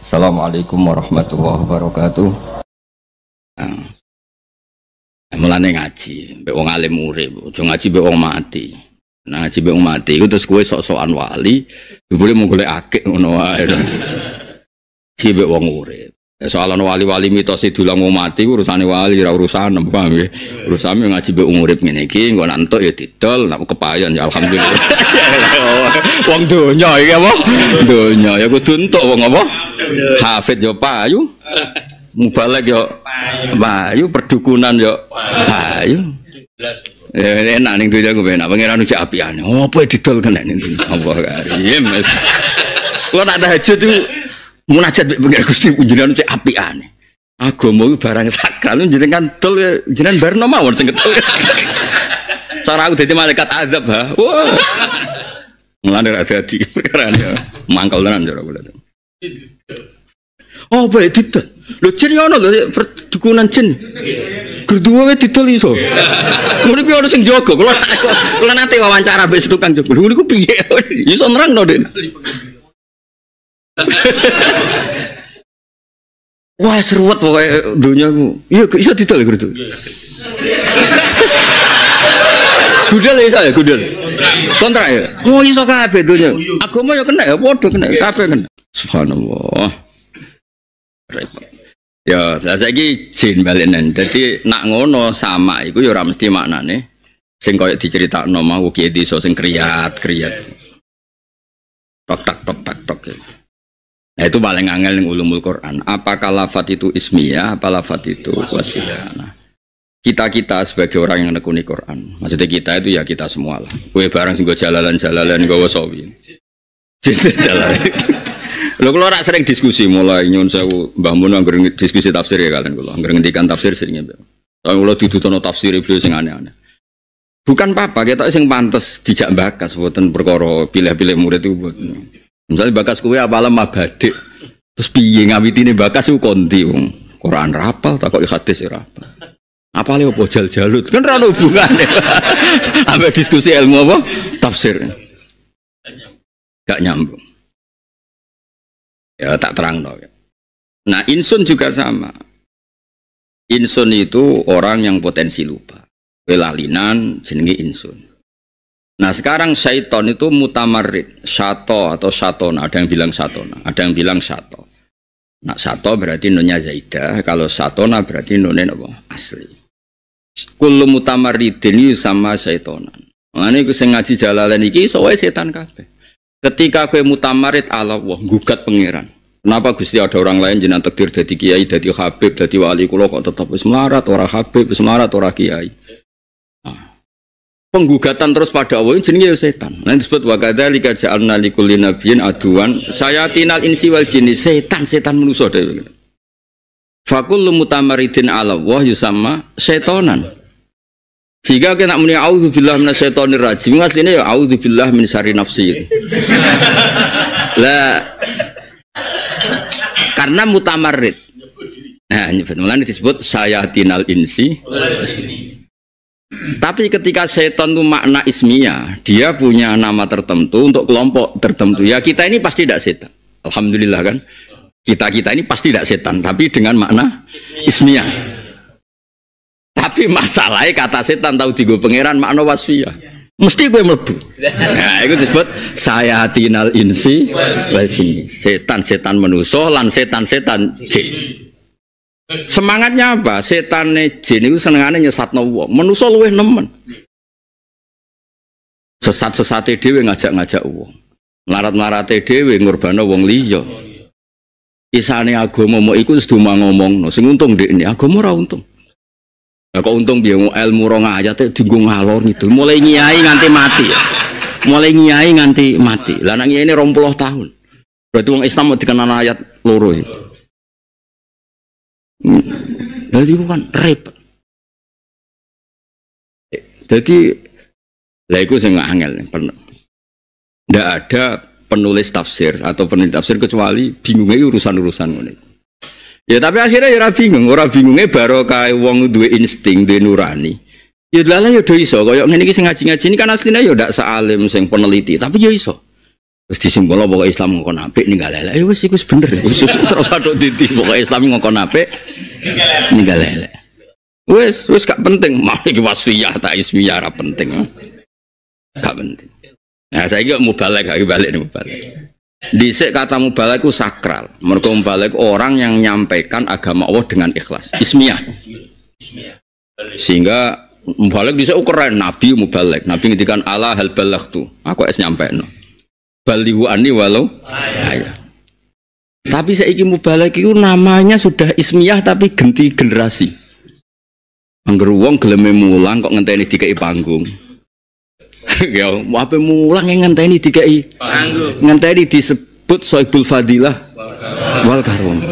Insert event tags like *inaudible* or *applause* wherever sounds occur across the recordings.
Assalamualaikum warahmatullahi wabarakatuh. Nah, mulane ngaji, mbek wong alim urip, aja ngaji mbek wong mati. Nang ngaji mbek wong mati terus kowe sok-sokan wali, boleh mung golek akeh ngono wae. *laughs* Ngaji wong urip. Ya, soalan wali-wali mitos itu lah mau mati urusan wali ra ya? iya. urusan apa ya. Urusan ngaji be umurip ngene iki ya titel nak kepayan ya alhamdulillah. *laughs* wong dunia ya boh dunia ya gue tuntuk wong apa? Hafid yo ya payu. Mubalek yo payu perdukunan yo payu. enak nih tuh jago enak pangeran uji apian. Apa didol kena ning dunya. Apa karim. Kulo nak tahajud itu munajat pengen Gusti ujiran cek api aneh Agama mau barang sakral jenengan dol ya. jenengan barno mawon sing ketol. *laughs* Cara aku dadi malaikat azab ha. Wah. Mulane ra dadi perkara ya. mangkal tenan cara kula. Oh, baik didol. Lho jin ono lho ya, perdukunan jin. Gerduwe wae didol iso. Ngono kuwi ana sing jaga. Kula kula nate wawancara mbek tukang jaga. Ngono ku piye? Iso no deh. *laughs* Wah seruat pokoknya dunia aku. Iya, bisa detail gitu. Gudel ya saya, gudel. Kontrak ya. Oh iso kabeh dunia. Iya, iya. Aku mau ya kena ya, bodoh kena, ya, iya. kafe kena. Subhanallah. Repot. Ya, saya lagi jin balenan. Jadi nak ngono sama aku, ya ora makna nih. sing koyo diceritakno mau kiye so sing kriyat-kriyat. Tok tak tok Nah, itu paling angel yang ulumul Quran. Apakah lafat itu ismiyah, apa lafat itu wasiyah? Nah, kita kita sebagai orang yang nekuni Quran, maksudnya kita itu ya kita semua lah. Kue barang sih gue jalalan jalalan gue wasabi. Jalan. Lo kalau orang sering diskusi mulai nyun sewu mbah mun diskusi tafsir ya kalian kalau angger ngendikan tafsir seringnya. Tapi kalau ditutono tafsir itu sing aneh-aneh. Bukan apa-apa, kita sing pantas dijak bakas buatan perkara pilih-pilih murid itu buat. Misalnya bakas kue apalah mabadik. Terus piye ngawit ini bakas itu konti. Quran rapal, tak kok ya hadis ya rapal. Apale opo jal-jalut? Kan ora hubungane. *laughs* Ambe diskusi ilmu apa? Tafsir. Gak nyambung. Ya tak terang no. Ya. Nah insun juga sama. Insun itu orang yang potensi lupa. pelalinan jenenge insun. Nah sekarang syaiton itu mutamarit sato atau satona ada yang bilang satona ada yang bilang sato. Nah sato berarti nunya zaida kalau satona berarti nunya apa? Asli. mutamarit mutamaridin sama syaitonan. Nah ini gue ngaji jalalan ini soalnya setan kabeh. Ketika gue mutamarit ala wah gugat pengiran Kenapa Gusti ada orang lain jenang tegir dari kiai, dari habib, dari wali kulo kok tetap wis melarat, orang habib, wis orang kiai penggugatan terus pada Allah jenenge ya setan. Nah disebut wa kadzalika ja'alna likulli nabiyyin aduan sayatinal insi wal jinni setan setan manusa dhewe. Fakul mutamaridin ala Allah yusama setonan. Jika kita muni auzubillah minasyaitonir rajim, sini ya auzubillah min syarri nafsi. Lah karena mutamarid. Nah, nyebut mulane disebut sayatinal insi tapi ketika setan itu makna isminya, dia punya nama tertentu untuk kelompok tertentu. Ya kita ini pasti tidak setan. Alhamdulillah kan. Kita kita ini pasti tidak setan, tapi dengan makna ismiah. Tapi masalahnya kata setan tahu tiga pangeran makna wasfiyah. Mesti gue melebu. Nah, itu disebut saya tinal insi Setan-setan menusuh, lan setan-setan jin. Semangatnya apa? Setane jin itu senengane nyesatno wong. Manusa luwih nemen. sesat sesat dhewe ngajak-ngajak uang Larat-larate dhewe ngurbano uang liya. Isane agomo mau ikut wis ngomong. Sing untung ini agama ora untung. Lah kok untung piye ilmu aja ngayat dienggo ngalor ngidul. Mulai nyai nganti mati. Mulai nyai nganti mati. lanang ini rompuloh tahun. Berarti uang Islam mau dikenal ayat loro itu. Jadi bukan repot. Jadi lah itu saya nggak angel pernah. Tidak ada penulis tafsir atau penulis tafsir kecuali bingungnya urusan-urusan ini. Ya tapi akhirnya ya bingung, ora bingungnya baru kayak wong dua insting, dua nurani. Ya lah ya do iso, yang ini sing ngaji-ngaji ini kan aslinya ya tidak sealim sing peneliti, tapi ya iso. Terus disimpulkan pokoke Islam ngkon nape? ninggal lele. Eh ya wes iku bener. Khusus ora satu titik pokoke Islam ngkon ini ninggal lele. Wes wes gak penting. Mau iki wasiyah tak ismiyah rap penting. Gak penting. Nah saya juga mau balik lagi balik nih balik. Dhisik kata mubalek itu sakral. Mergo mubalek orang yang menyampaikan agama Allah dengan ikhlas. Ismiyah. Sehingga mubalek di sini oh, keren nabi mubalek. Nabi ngendikan Allah hal balagh tuh. Aku es nyampe. No balihu ani walau ayah. Tapi ingin mubalak itu namanya sudah ismiyah tapi ganti generasi. Angger wong geleme mulang kok ngenteni dikai panggung. *laughs* ya, apa mulang yang ngenteni dikai panggung. Ngenteni disebut Soibul Fadilah wal karom. *laughs*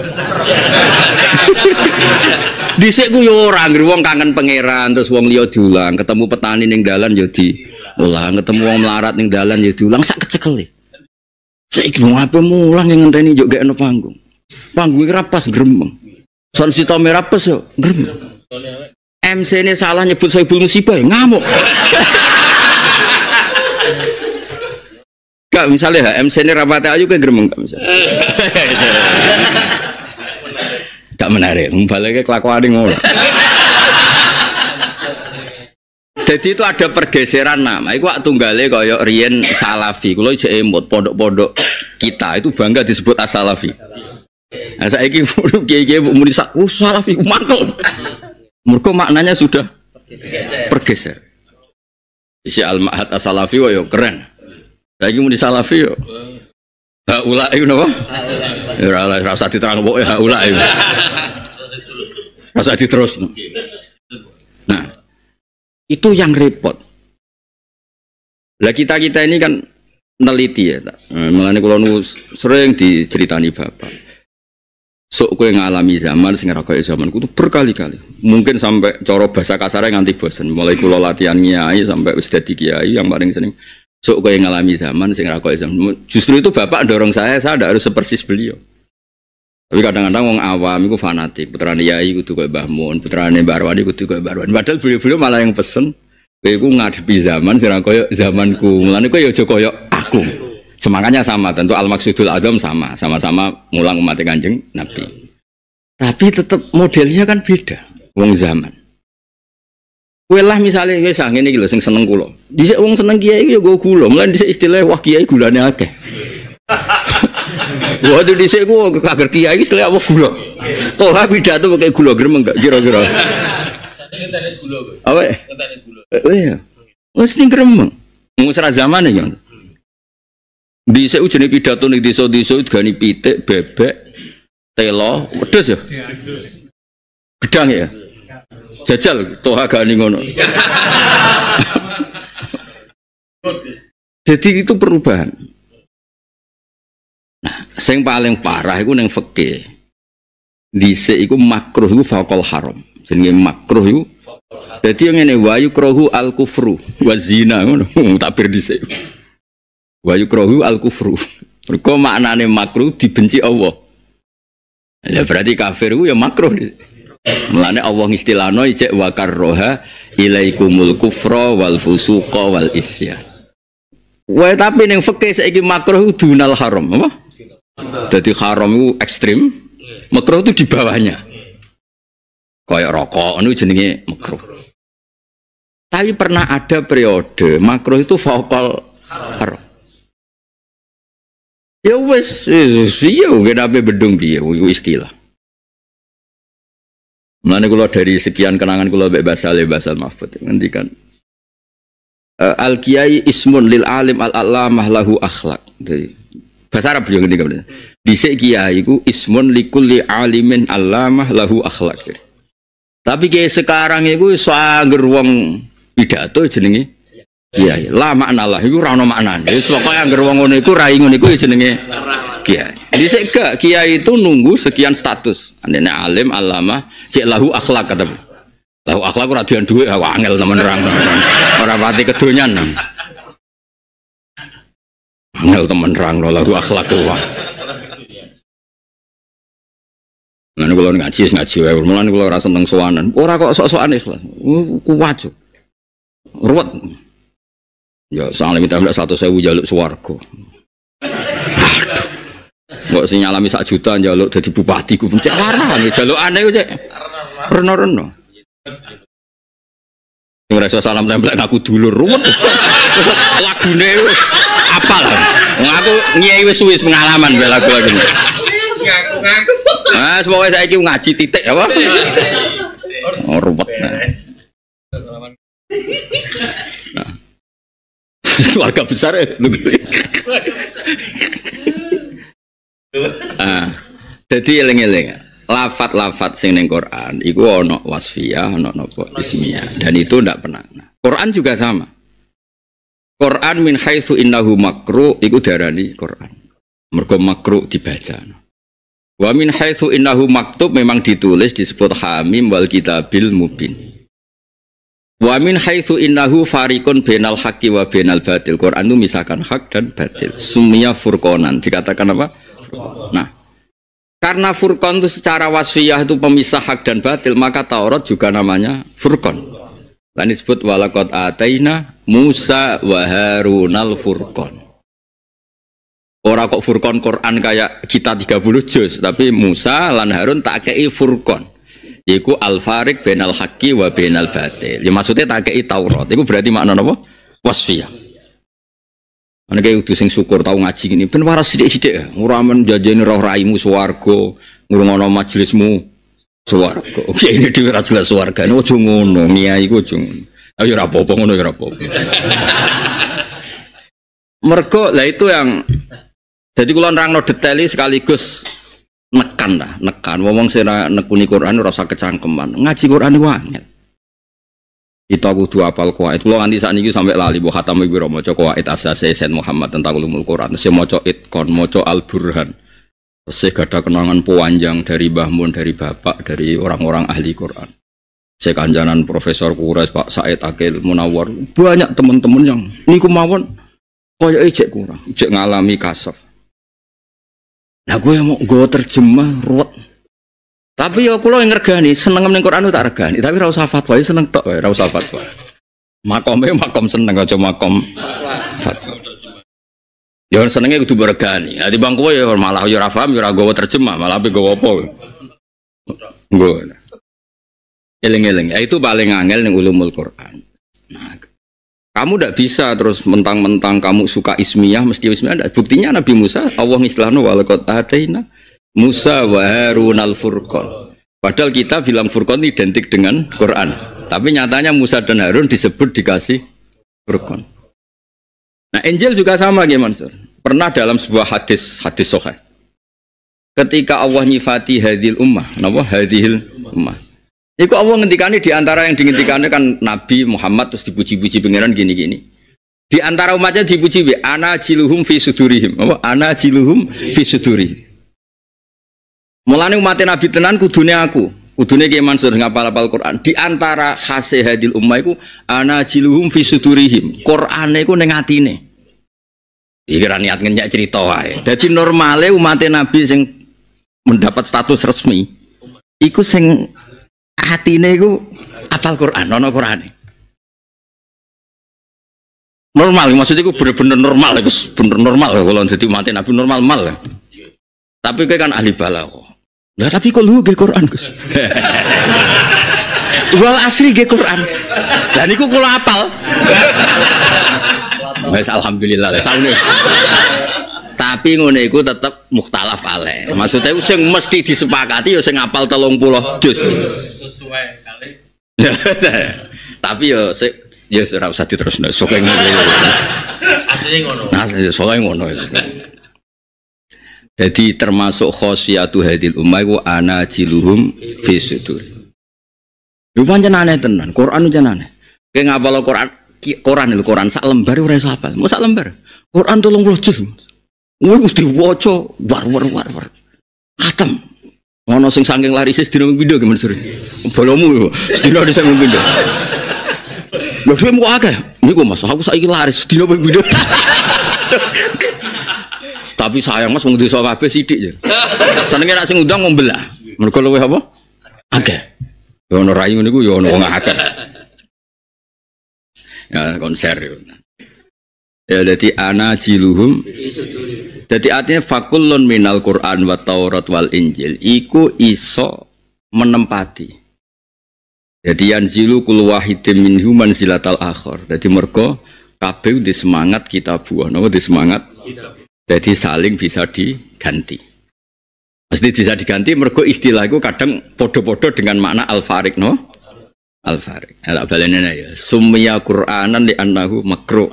Dhisik ku yo ya ora anggere kangen pangeran terus wong liya diulang, ketemu petani ning dalan yo ya diulang, ketemu wong melarat ning dalan yo ya diulang sak kecekele. Saiki apa mau mulang yang ngenteni yo gak ono panggung. Panggung rapas gremeng. Son Tommy merapes yo gremeng. MC ini salah nyebut Soibul Musibah ya, ngamuk. Gak misalnya MC ini rapat ayu kayak gremeng gak misalnya. gak menarik, membaliknya kelakuan ngomong. Jadi itu ada pergeseran nama. Iku waktu tunggale kaya Rien Salafi. kalau itu emot pondok-pondok kita itu bangga disebut Asalafi. Nah, saya ini *laughs* kiai-kiai muni oh Salafi mantul. murko maknanya sudah pergeser. Isi al mahat Asalafi wah yo keren. Saya ini disalafi, Salafi yo. Haula itu nama? rasa diterang boleh, ya, haula itu. Rasa diterus. Itu yang repot. Lah kita kita ini kan neliti ya, eh, Melani Mengenai kalau sering diceritani bapak. Sok yang ngalami zaman sing ngerokok zaman itu berkali-kali. Mungkin sampai coro bahasa kasarnya nganti bosan. Mulai kulon latihan kiai sampai wis dadi kiai yang paling sering. Sok yang ngalami zaman sing ngerokok zaman. Justru itu bapak dorong saya, saya tidak harus sepersis beliau. Tapi kadang-kadang wong awam itu fanatik, putrane Yai itu koyo Mbah Mun, putrane Mbah Arwani kudu koyo Mbah Arwani. Padahal beliau-beliau malah yang pesen, kowe iku ngadepi zaman sira koyok zamanku. Mulane kowe ya aja aku. Semangatnya sama, tentu al maksudul adam sama, sama-sama mulang umat Kanjeng Nabi. Tapi tetap modelnya kan beda wong zaman. Kue lah misalnya kue sang ah, ini gitu, sing seneng kulo. Di wong seneng kiai ya gue kulo, mulan di istilah wah kiai gulanya akeh di sini ke kagak kiai setelah apa gula. habis pidato pakai gula gremeng gak kira-kira. Ngenteni gula. Apa? Ngenteni eh, gula. Iya. Wes ya, ning gremeng. Musra zaman zamane ya. Dhisik pidato pidato di Saudi Saudi, gani pitik, bebek, telo, pedes ya. Gedang ya. Jajal toha gani ngono. *laughs* Jadi itu perubahan. Sing paling parah iku ning fikih. Dhisik iku makruh iku faqal haram. Jenenge makruh iku Dadi yang ini wayu al kufru wazina ngono *laughs* takbir dhisik. Wayu krohu al kufru. Mergo maknane makruh dibenci Allah. Ya berarti kafir itu ya makruh. Mulane Allah ngistilano ijek wa karroha ilaikumul kufra wal fusuqa wal isya. Wae tapi ning fikih saiki makruh dunal haram apa? Jadi haram itu ekstrim, iya. makro itu di bawahnya. Iya. Kayak rokok, itu jenisnya makro. Tapi pernah ada periode makro itu vokal haram. Ya wes, iya, kenapa bedung dia? biya, istilah. Mulane kalau dari sekian kenangan kalau bebas bahasa Mahfud nanti kan, eh, Al Kiai ismun lil alim al alamah lahu akhlak bahasa Arab beliau ketika beliau. Dhisik kiai iku ismun likulli alimin alamah lahu akhlak. Tapi kayak sekarang itu iso geruang wong pidato jenenge kiai. La makna lah iku ora ono maknane. Wis pokoke anger wong ngono iku rai ngono iku ya jenenge kiai. Dhisik gak kiai itu nunggu sekian status. Andene alim alama cek lahu akhlak kata. Lahu akhlak ora dian Wah angel temen orang. Ora pati kedonyan. Angel temen rang lo lagu akhlak wah. Nanti kalau ngaji, ngaji wae. Mulan kalau rasa tentang soanan, orang kok sok-sokan ikhlas, hmm, kuwajuk, ruwet. Ya, soalnya kita tidak satu sewu jaluk suwargo. Mbok sih nyalami sak juta jaluk jadi bupati ku pencet larang aneh gue, cek. Reno-reno. ngerasa salam tempel aku dulu ruwet. lagu wis apa lah ngaku nyai wis wis pengalaman bela lagi. ngaku ngaku semoga saya cium ngaji titik apa? Oh, Nah. Keluarga nah. *laughs* besar ya. ah, jadi eling-eling lafat-lafat sing neng Quran iku ono wasfiyah, ono nopo ismiyah dan itu ndak pernah. Nah, Quran juga sama. Quran min haitsu innahu makru iku darani Quran. Mergo makru dibaca. Wa min haitsu innahu maktub memang ditulis disebut hamim wal kitabil mubin. Wa min haitsu innahu farikun bainal haqqi wa bainal batil. Quran itu misalkan hak dan batil. Sumia furqanan dikatakan apa? Nah, karena furqan itu secara wasfiyah itu pemisah hak dan batil, maka Taurat juga namanya furqan. Kan disebut walakot ataina Musa wa al Furqan. Ora kok Furqan Quran kayak kita 30 juz, tapi Musa lan Harun tak kei Furqan. Iku al-farik al haki wa al batil. Ya maksudnya tak kei Taurat. Iku berarti makna apa? Wasfiyah. Ana kayak utus sing syukur tau ngaji gini, ben waras sithik-sithik. Ora men jajeni roh raimu swarga, ngrungokno majelismu Suwarga. Oke ini dhewe ora jelas suwarga. Ojo ngono, niai ku ojo ngono. Ayo ya rapo, apa-apa ngono ya apa-apa. lah itu yang jadi kula nerangno detail sekaligus nekan lah, nekan. Wong sing nekuni Quran ora usah kecangkeman. Ngaji Quran iku aku Kita kudu apal kuwait. Kula nganti sakniki sampai lali mbok khatam iku maca kuwait asase Muhammad tentang ulumul Quran. Sing maca Itkon, maca Al-Burhan. Saya gada kenangan panjang dari Mbah Mun, dari Bapak, dari orang-orang ahli Quran. Saya kanjanan Profesor Kures, Pak Said Akil Munawar, banyak teman-teman yang ini mawon kaya ejek kurang, ejek ngalami kasar. Nah gue mau gue terjemah ruwet. Tapi ya kalau yang ngergani seneng ngemeng Quran tak regani, tapi ra usah fatwa, ya seneng tak, wae, ra usah fatwa. makom ya, seneng aja makom fatwa. Ya senengnya kudu beregani. Nanti bangku ya malah ya rafam paham ya terjemah, malah ape gawa apa. Gue. Eling-eling. Ya, itu paling angel yang ulumul Quran. Nah, kamu tidak bisa terus mentang-mentang kamu suka ismiyah mesti ismiyah enggak. Buktinya Nabi Musa Allah ngislahno walaqad adaina Musa wa Harun al Furqan. Padahal kita bilang Furqan identik dengan Quran, tapi nyatanya Musa dan Harun disebut dikasih Furqan. Nah, Injil juga sama gimana, Mansur. Pernah dalam sebuah hadis, hadis sahih. Ketika Allah nyifati hadil ummah, napa hadil ummah. Iku Allah ngendikane di antara yang dingendikane kan Nabi Muhammad terus dipuji-puji pangeran gini-gini. Di antara umatnya dipuji be ana jiluhum fi sudurihim. Apa ana jiluhum fi sudurihim. Mulane umat Nabi tenan kudune aku. Udune Kiai Mansur ngapal-apal Quran. Di antara khase hadil ummah iku ana jiluhum fi sudurihim. Qur'ane iku ning atine. Iki ra niat ngenyak cerita wae. Dadi normale umat Nabi sing mendapat status resmi iku sing atine iku apal Quran, ana Qur'ane. Normal, maksudnya itu benar benar normal, itu benar normal kalau jadi mati Nabi normal mal. Tapi kayak kan ahli balaghah. Lah tapi kok lu ge Quran, Gus. *laughs* Wal asri ge Quran. Lah niku kula apal. Wes alhamdulillah lah saune. Tapi ngono iku tetep mukhtalaf ale. Maksudnya sing mesti disepakati ya sing apal 30 juz. Sesuai kali. *laughs* Tapi yo ya, sik ya ora usah diterusno. Soke ngono. Asline ngono. Nah, soke ngono. Jadi termasuk khosiatu hadil ummah iku ana jiluhum fi sudur. Iku pancen aneh tenan, Quran pancen jenane. Kayak ngapal Quran, Quran lho Quran sak lembar ora iso apal. Mo sak lembar. Quran 30 juz. Ngono diwaca war war war war. Katem. Ono sing saking lari sis dina pindho gimana sore. Bolomu dina dhisik pindho. Lho mau mu akeh. Niku Mas, aku saiki laris dina pindho. *laughs* Tapi sayang Mas mengundi soal kafe sidik, ya. nggak nek udang ngundang ngombelah. Mergo apa? oke Ya ono rayu nih gue, ya ono nggak ada, Ya konser yo. Ya jadi ya, ana jiluhum Jadi artinya fakulun minal Quran wa Taurat wal Injil iku iso menempati. Jadi yang zilu kulwahidim min human silatal akhor. Jadi mergo kabeh di semangat kita buah, nama di semangat jadi saling bisa diganti. Mesti bisa diganti mergo istilah itu kadang podo-podo dengan makna al-farik no? Al-farik. Nah, Ala balena ya. Sumia Qur'anan li annahu makro,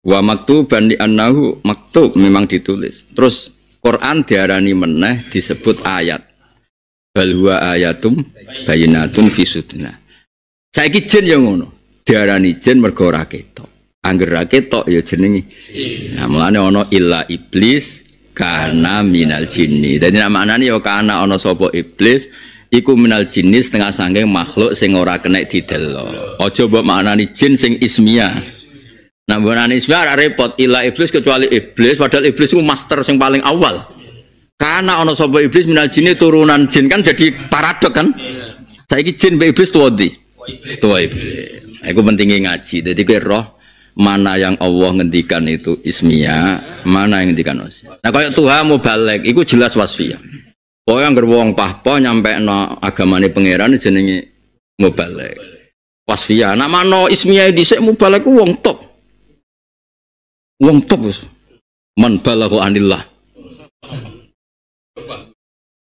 Wa maktuban li annahu maktub memang ditulis. Terus Quran diarani meneh disebut ayat. Bal ayatum bayinatun fi Saya kijen yang ngono. Diarani jen mergo ora Angger ketok ya jenenge. Nah, mulane ana illa iblis karena minal jinni. Dadi maknane ya karena ana sapa iblis iku minal jinni setengah sangking makhluk sing ora kena didelok. Aja mbok maknani jin sing ismiyah. Nah, mbok maknani ismiyah ora repot illa iblis kecuali iblis padahal iblis itu master sing paling awal. Karena ana sapa iblis minal jinni turunan jin kan jadi paradok kan. Iya. Saiki jin mbek iblis tuwa ndi? Tuwa iblis. Nah, iku pentingnya ngaji. Dadi kowe roh mana yang Allah ngendikan itu ismiya mana yang ngendikan wasfiya Nah kayak Tuhan mau balik, itu jelas wasfiya Pokoknya yang wong pahpo nyampe no agamani pangeran jenenge mau balik. wasfiya Nah mana di sini mau balik wong top. Wong top wis. Man balaku anillah.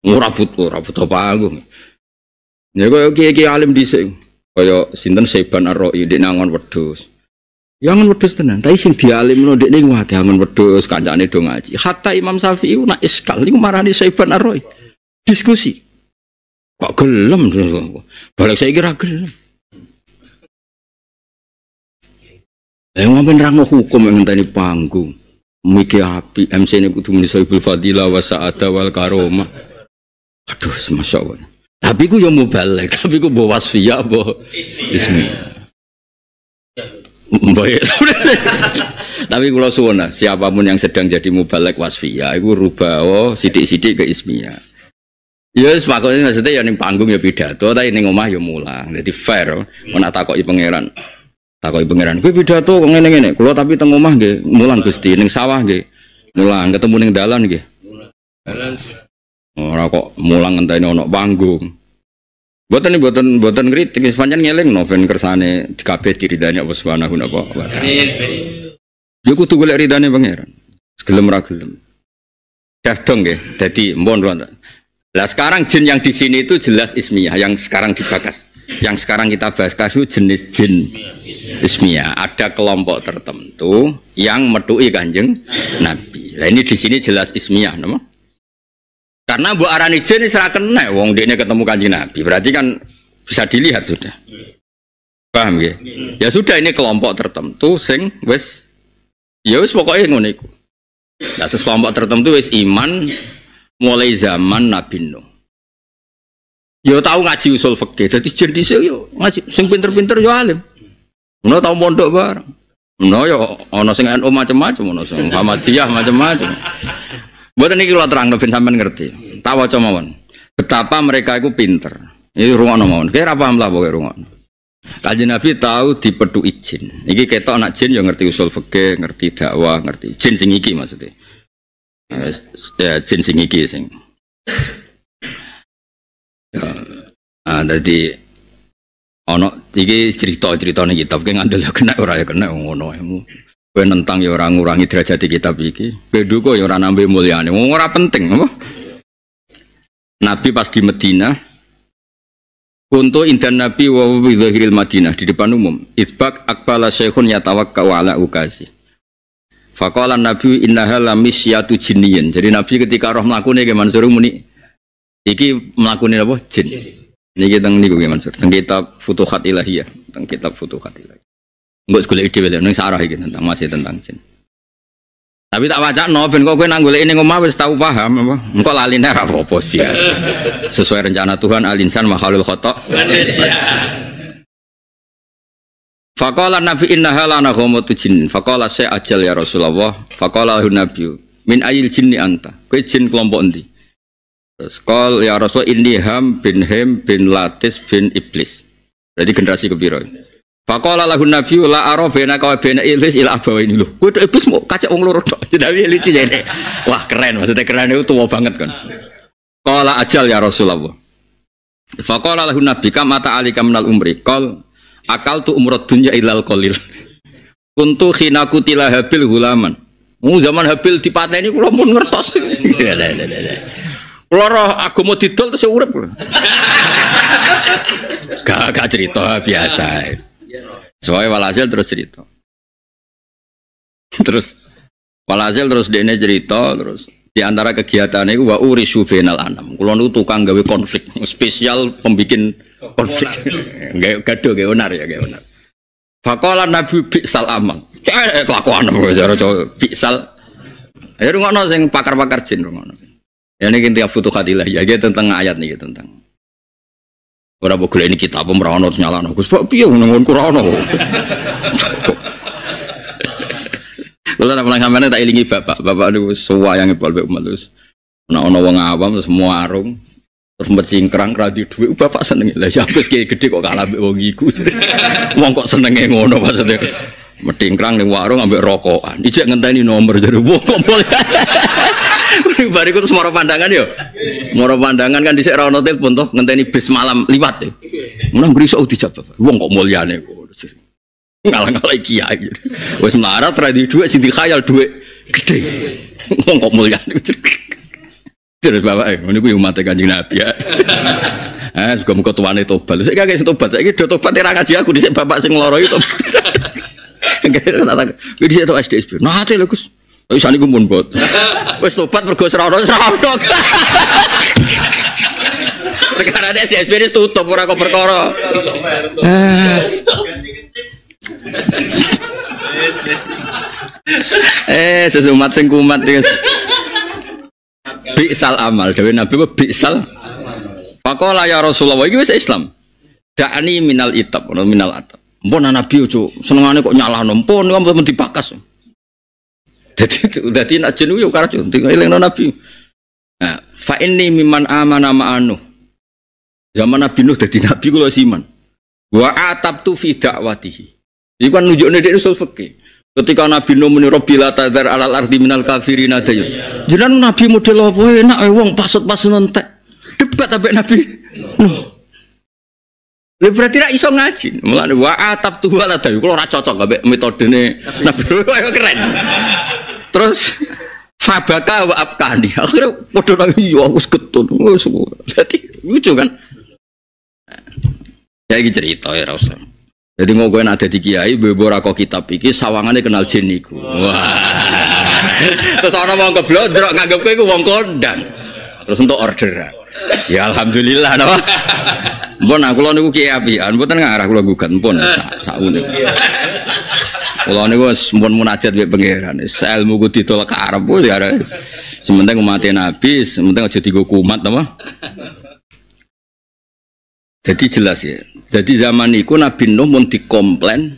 Ora butuh, apa agung Ya kaya kiai alim di sini Kaya sinten Seban ar di nangon wedus Ya ngon wedhus tenan, tapi sing dialimno ning wah diangon wedhus kancane do ngaji. Hatta Imam Syafi'i nak iskal niku marani Saiban Arroy. Diskusi. Kok gelem balik saya kira gelem. Eh ngomongin rangno hukum yang ngenteni panggung. Miki api MC ini kudu muni Saibul Fadila wa sa'ada wal karoma. Aduh, masyaallah. Tapi ku yang mau *laughs* tapi ku bawa wasfiyah, bawa ismi. *laughs* Tapi kalau suona siapapun yang sedang jadi mubalek wasfia, itu rubah oh sidik-sidik ke ismiyah. Ya yes, nggak maksudnya ya ning panggung ya pidato, tapi neng omah ya mulang. Jadi fair, oh. mana i pangeran. i pangeran, gue pidato kok nengin nengin. Kalau tapi teng omah nggih mulang Gusti, neng sawah gih, mulang, ketemu neng dalan Mulang. Orang kok mulang entah ini ono panggung. Buatan nih buatan buatan kritik sepanjang ngeleng noven kersane di tiri diridani apa subhanahu apa Ya Joko golek ridane pangeran. Gelem ra dah dong ya, jadi tak. Lah sekarang jin yang di sini itu jelas ismiyah yang sekarang dibakas. Yang sekarang kita bahas kasus jenis jin ismiyah. Ada kelompok tertentu yang metu'i kanjeng Nabi. Nah ini di sini jelas ismiyah, nama? Karena Bu Arani jin serah kena wong dia ketemu kanji Nabi. Berarti kan bisa dilihat sudah. Paham ya? Ya sudah ini kelompok tertentu sing wes, ya wes pokoknya ngono Nah, terus kelompok tertentu wes iman mulai zaman Nabi Nuh. Yo ya tahu ngaji usul fikih. jadi jin sih, yo ngaji sing pinter-pinter yo alim. No tahu pondok bareng. no, yo ono sing NU macam-macam, ono sing Muhammadiyah macam-macam. Buat ini kalau terang, ben sampean ngerti. Tawa cuma mohon. Betapa mereka itu pinter. Ini nomor mohon. Kira apa amlah boleh rungokno. Kanjeng Nabi tahu di pedu izin. Iki ketok anak jin yang ngerti usul fikih, ngerti dakwah, ngerti jin sing iki maksudnya. Eh, ya, jin sing iki sing. Ya, nah, jadi ono iki cerita-cerita nih kitab kayak ngandel ya kena ora ya kena ngono. Kue nentang ya orang ngurangi derajat kitab iki. Bedu kok ya orang nambah mulyane. Mau ora penting apa? Nabi pas di Medina Kunto indan Nabi wawu widhahiril Madinah di depan umum. Isbak akbala syekhun yatawakkau kawala ukasi. Fakalan Nabi innaha lamisyatu jinniyin. Jadi Nabi ketika roh melakukan ke Mansur muni iki melakukan apa jin. Niki kita nih ge Mansur. Teng kitab Futuhat Ilahiyah, Tengkitab kitab Futuhat Ilahiyah. Mbok golek dhewe ning sarah iki tentang masih tentang jin. Tapi tak wajar no, ben kok kowe nang golek ning omah wis paham apa? Engko laline ra apa biasa. *laughs* Sesuai rencana Tuhan alinsan mahalul khata. Faqala Nabi innaha homo tu jin. Faqala saya ajal ya Rasulullah. Faqala Nabi min ayil jinni anta. Kowe jin kelompok endi? Terus ya Rasul ini ham bin hem bin latis bin iblis. Jadi generasi kepiro? Pakola lagu Nabi la aro bena kawa bena ilis ila bawa ini loh. Gue ibus mau kaca wong loro tok. Jadi *laughs* lucu jadi. Ya, Wah keren maksudnya keren itu tua banget kan. Kala ajal ya Rasulullah. Fakola lagu Nabi kam mata alika menal umri. Kol akal tu umrot dunya ilal kolil. *laughs* Kuntu khina kutila habil hulaman. Mu oh, zaman habil di pantai ini kulo pun ngertos. *laughs* Kulo roh agama didol terus urip. Gak gak cerita biasa. Soalnya walhasil terus cerita. *laughs* terus walhasil terus dene cerita terus di antara kegiatan itu wa uri subenal anam. Kulo nu tukang gawe konflik, spesial pembikin konflik. Gak *laughs* gaduh gak onar ya gak onar. Fakola Nabi biksal amang. Eh, eh kelakuan cara cowok sal, Ya ngono sing pakar-pakar jin ngono. Ya ini intinya futuhatillah ya gitu tentang ayat nih gitu tentang Ora mbok golek kitab ora ono nyalakno. Gus kok piye ngono ora ono. Kula nek mulang sampeyan tak elingi bapak. Bapak niku suwayange pol mbek umat terus. Ana ana wong awam terus arung terus mecingkrang ra di dhuwit bapak seneng. Lah ya wis gede kok kalah mbek wong iku. Wong kok senenge ngono maksudnya. mencingkrang ning warung ambek rokokan. Ijek ngenteni nomor jare. Wong kok *laughs* Bariku terus moro pandangan yo. Moro pandangan kan di ra ono pun toh ngenteni bis malam liwat. Menang grisok oh, dijawab. Wong kok mulyane kok. ngalah kiai. wes marah ra dua, sini sing dikhayal gede. *laughs* Wong kok mulyane. *laughs* Terus bapak, ini gue umat kanjeng Nabi ya. Eh, juga muka itu tobat. Saya kayak sih tobat. Saya gitu tobat tidak ngaji aku di sini bapak sing loroi itu. Enggak, kata-kata. Di saya tahu SDSB. Nah, hati loh, Gus. Eh, *laughs* wis gue pun bot. Wes tobat mergo sra ono sra ono. *laughs* Perkara nek DSP wis tutup ora kok perkara. Eh, eh sesumat sing kumat guys. Bi'sal amal, dewe Nabi kok bi'sal. Pakola ya Rasulullah, iki wis Islam. Dakni minal itab, minal atab. Mpun Nabi ojo senengane kok nompon, mpun kamu dipakas. Jadi dadi nak jenuh yo ya karo jin elingno Nabi. Nah, fa ini miman nama anu Zaman Nabi Nuh jadi nabi kula siman. Wa tuh tidak watihi. Iku kan nujuk nede usul Ketika Nabi Nuh meniru Rabbila tadhar alal ardi minal kafirin yuk Jalan Nabi model apa enak eh, pasut-pasut nontek Debat ambek Nabi Nuh. Lha berarti ra iso ngaji. Mulane wa atab tuwa ladayu kula ora cocok ambek metodene Nabi Nuh *laughs* keren. Terus fabaka wa abkani. Akhirnya padha nang iya aku ketun. jadi lucu kan. Ya ini cerita ya Rasul. Jadi mau gue ada di kiai, beberapa kita kitab iki sawangannya kenal jin Terus orang mau drok nganggep gue wong kondang. Terus untuk order, Ya alhamdulillah napa. pun aku lalu niku kiai apian, pun ngarah kula gugat, pun sak sak kalau ini gue sempurna munajat biar pangeran. Ilmu gue ditolak ke Arab gue ya. gue mati nabi, gue jadi gue kumat sama. Jadi jelas ya. Jadi zaman itu Nabi Nuh mau dikomplain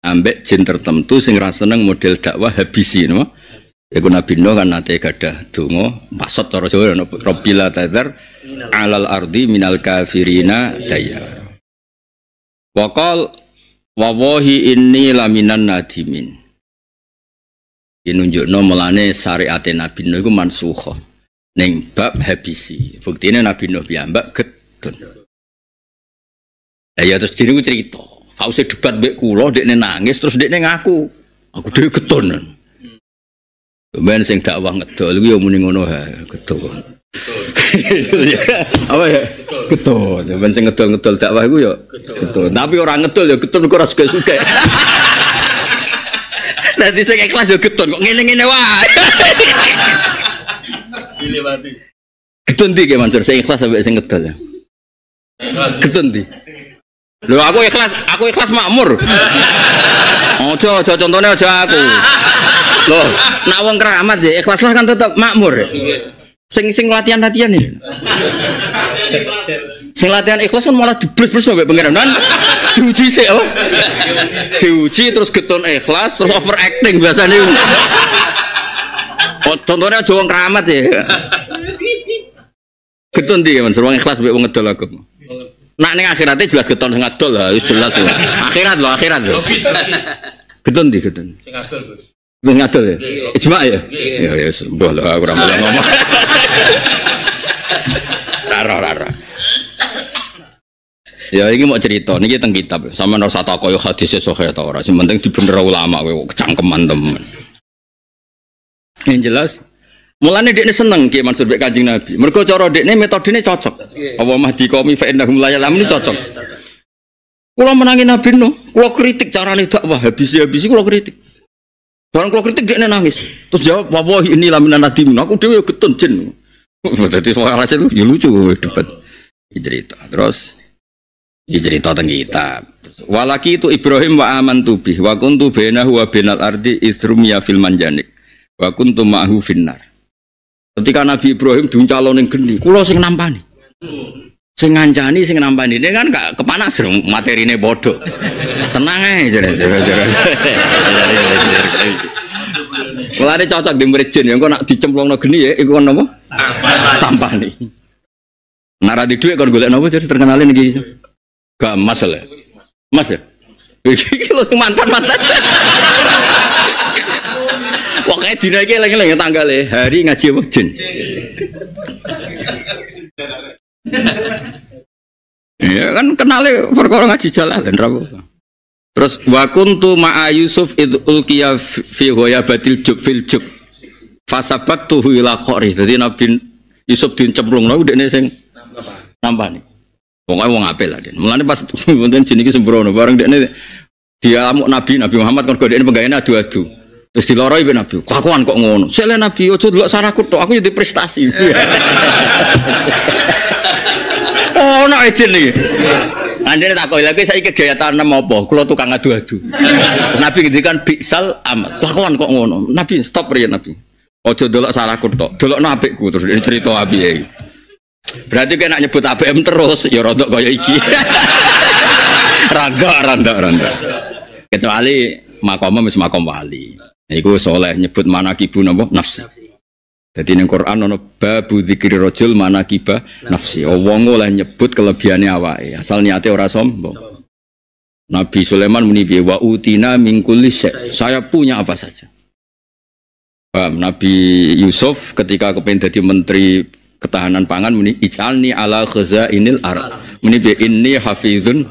ambek jin tertentu sing seneng model dakwah habisin no? Iku Nabi Nuh kan nate gadah donga maksud cara Jawa no ya, Rabbila tadar alal ardi minal kafirina dayar. Wakal Wawohi inni laminan nadimin. Inunjukno melane syariate Nabi Nuh iku mansuho neng bab habisi. Buktine Nabi Nuh piyambak gedun. Lah ya terus diriku cerita. Fause debat mbek kula, dekne nangis terus dekne ngaku. Aku dhewe gedun. Ben sing dakwah ngedol kuwi ya muni ngono ha, gedol. *laughs* Ya. apa ya? Ketul. Ya ben sing ngedol-ngedol dakwah iku ya ketul. Tapi orang ngedol ya ketul kok ora suka-suka. Nanti saya ikhlas ya ketul kok ngene-ngene wae. *laughs* Dilewati. Ketol ndi Ki Mansur saya ikhlas sampe sing ngedol ya? Ketun ndi? Lho aku ikhlas, aku ikhlas makmur. Ojo, *laughs* ojo contohnya ojo aku. Loh, nak wong keramat ya, lah kan tetap makmur. Ya? Sing sing latihan-latihan ini. Sing latihan ikhlas kan malah dibles-bles sampai pangeran. diuji sih oh Diuji terus keton ikhlas terus overacting biasanya. Oh, contohnya cowok keramat ya. keton dia mas ruang ikhlas sebagai wong ngedol aku. Nak ning akhiratnya e jelas keton sangat dol lah, jelas. Akhirat loh, akhirat loh. keton di getun? sangat dol bos Sing ngadol ya? Iya, iya. Ijma ya? Iya, ya ya sembuh lah ora mulai *laughs* ngomong. Rara rara. Ya ini mau cerita, ini tentang kitab. Sama nggak usah tahu kau hadis sahih orang. penting di bener ulama, kau kecangkeman temen, Yang jelas, mulanya dia seneng kayak Mansur Bek kajing Nabi. Mereka cara dia metode ini cocok. Abu Mahdi di kami faedah mulai ini cocok. Kalau menangin Nabi no, kalau kritik cara tak wah habis habis kalau kritik. Barang kalau kritik dia nangis. Terus jawab, wah ini lamina nadim. Aku dia getun jin. *laughs* Jadi soal hasil ya lucu debat. Cerita terus. Ya cerita tentang kitab. Walaki itu Ibrahim wa aman tubi wa kuntu bainahu wa Benal ardi isrum ya fil manjanik wa kuntu ma'hu finnar. Ketika Nabi Ibrahim diuncalon ning geni, kula sing nampani sing ngancani sing nampani ini kan gak kepanas materi ini bodoh tenang aja Mulane cocok di mrejin yang kau nak dicemplungno geni ya iku napa? Tampani. Nara di dhuwit kau golek napa jadi terkenal iki. Gak masalah, Mas ya. Iki lho mantan-mantan. Pokoknya dina lagi lagi eling ya, tanggal e. hari ngaji apa ya kan kenale perkara ngaji jalan, rabu. Terus wa kuntu ma'a Yusuf id ulqiya fi batil jub fil jub. Fasabat tuhu ila qori. Dadi Nabi Yusuf dicemplung, dincemplungno nah, dekne sing nambah nih. Pokoknya wong apel lah den. Mulane pas *laughs* wonten jenenge sembrono bareng dekne dia amuk Nabi Nabi Muhammad kon godekne penggayane adu-adu. Terus diloroi ben Nabi. Kakuan kok ngono. Sele Nabi ojo delok sarakut, tok aku jadi prestasi. *laughs* Oh, ono izin iki. Nanti tak koi lagi saya kegiatan nem apa? Kula tukang adu-adu. Nabi ngendikan pixel amat. Lakukan kok ngono. Nabi stop riyen Nabi. Ojo delok salahku tok. Delokno apikku terus ini cerita apike ya. Berarti kena nyebut ABM terus ya rodok kaya iki. Raga *laughs* randa randa. Kecuali makomom mis makom wali. Iku soleh nyebut mana kibun nopo nafsi. Jadi ini Quran ana babu rojul mana manakiba nafsi. Oh, wong oleh nyebut kelebihane awake, asal niate orang sombong. Nabi Sulaiman muni piye wa utina mingkuli Saya punya apa saja. Paham? Nabi Yusuf ketika kepengen jadi menteri ketahanan pangan muni ij'alni ala khazainil ar. Muni piye inni hafizun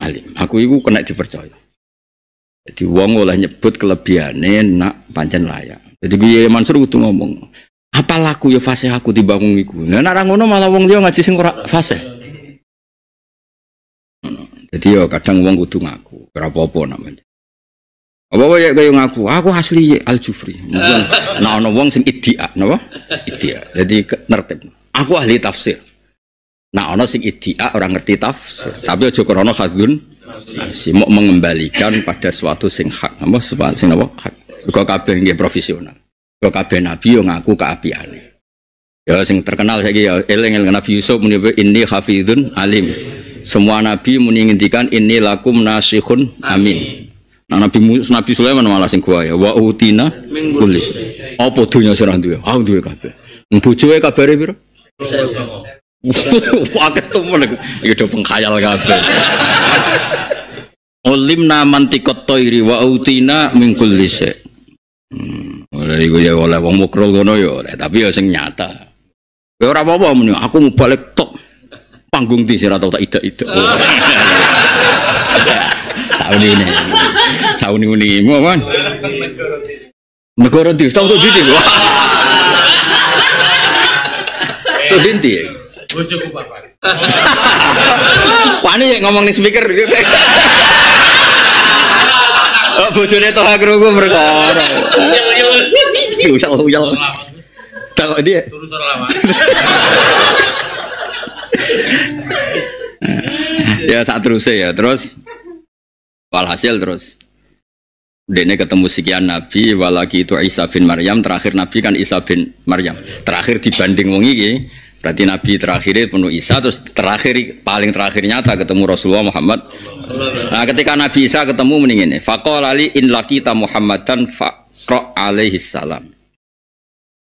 alim. Aku iku kena dipercaya. Jadi wong oleh nyebut kelebihannya nak pancen layak. Jadi biaya Mansur itu ngomong, apa laku ya fase aku dibangun iku nah nak ngono malah wong liya ngaji sing ora fase jadi ya kadang wong kudu ngaku berapa apa namanya apa apa ya kaya ngaku aku asli Al Jufri nah ono wong sing idia napa idia jadi tertib aku ahli tafsir nah ono sing idia orang ngerti tafsir tapi aja krono hadun si mau mengembalikan pada suatu sing hak apa sing apa hak kok kabeh nggih profesional Yo kabeh nabi yo ngaku keapiane. Ya sing terkenal saiki ya eling Nabi Yusuf muni ini hafizun alim. Semua nabi muni ngendikan ini lakum nasihun amin. Nah, Nabi Nabi Sulaiman malah sing kuwi ya wa utina kulis. Apa dunya sira duwe? Ah duwe kabeh. Bojoe kabare pira? *laughs* Wah ketemu nek iki do pengkhayal kabeh. Olimna mantikot toiri wa utina mingkulis. Hmm, dari gue ya oleh wong mukro ngono yo, ya, tapi ya sing nyata. Ya ora apa-apa muni, aku mau balik tok. Panggung di sira tau tak ide-ide. Sauni *laughs* ini. Sauni ini mu kan. Negara di *laughs* tau tuh dite. Tuh dinti. Bojoku bapak. *laughs* Wani ngomong ning speaker bojone toh krungu perkara. Iya. Uyal uyal. Takok dia. Turu lama. ya saat terus ya terus walhasil terus Dene ketemu sekian Nabi, walaki itu Isa bin Maryam, terakhir Nabi kan Isa bin Maryam. Terakhir dibanding wong iki, berarti Nabi terakhir penuh Isa, terus terakhir paling terakhir nyata ketemu Rasulullah Muhammad Nah, ketika Nabi Isa ketemu mendingin ini. Fakol Ali in lakita Muhammadan fakro alaihi salam.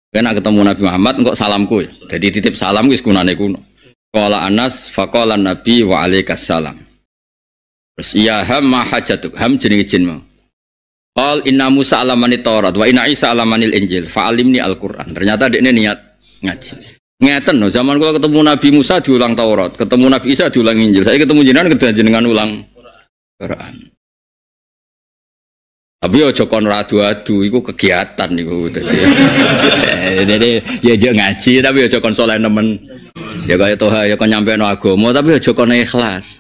Kena kan ketemu Nabi Muhammad, engkau salamku. Ya. Jadi titip salam wis kunane kuno. Kola Anas, fakola Nabi wa alaihi salam. Terus iya ham mahajatuk ham jenenge jin mang. Qal inna Musa alamani Taurat wa inna Isa alamanil Injil fa alimni al-Qur'an. Ternyata dia niat ngaji ngeten loh zaman gua ketemu Nabi Musa diulang Taurat ketemu Nabi Isa diulang Injil saya ketemu jenengan ketemu jenengan ulang Quran tapi ojo ya kon radu adu itu kegiatan itu *laughs* jadi ya aja ngaji tapi ojo ya kon soleh nemen ya kayak toha ya kon nyampe no agama tapi ojo ya kon ikhlas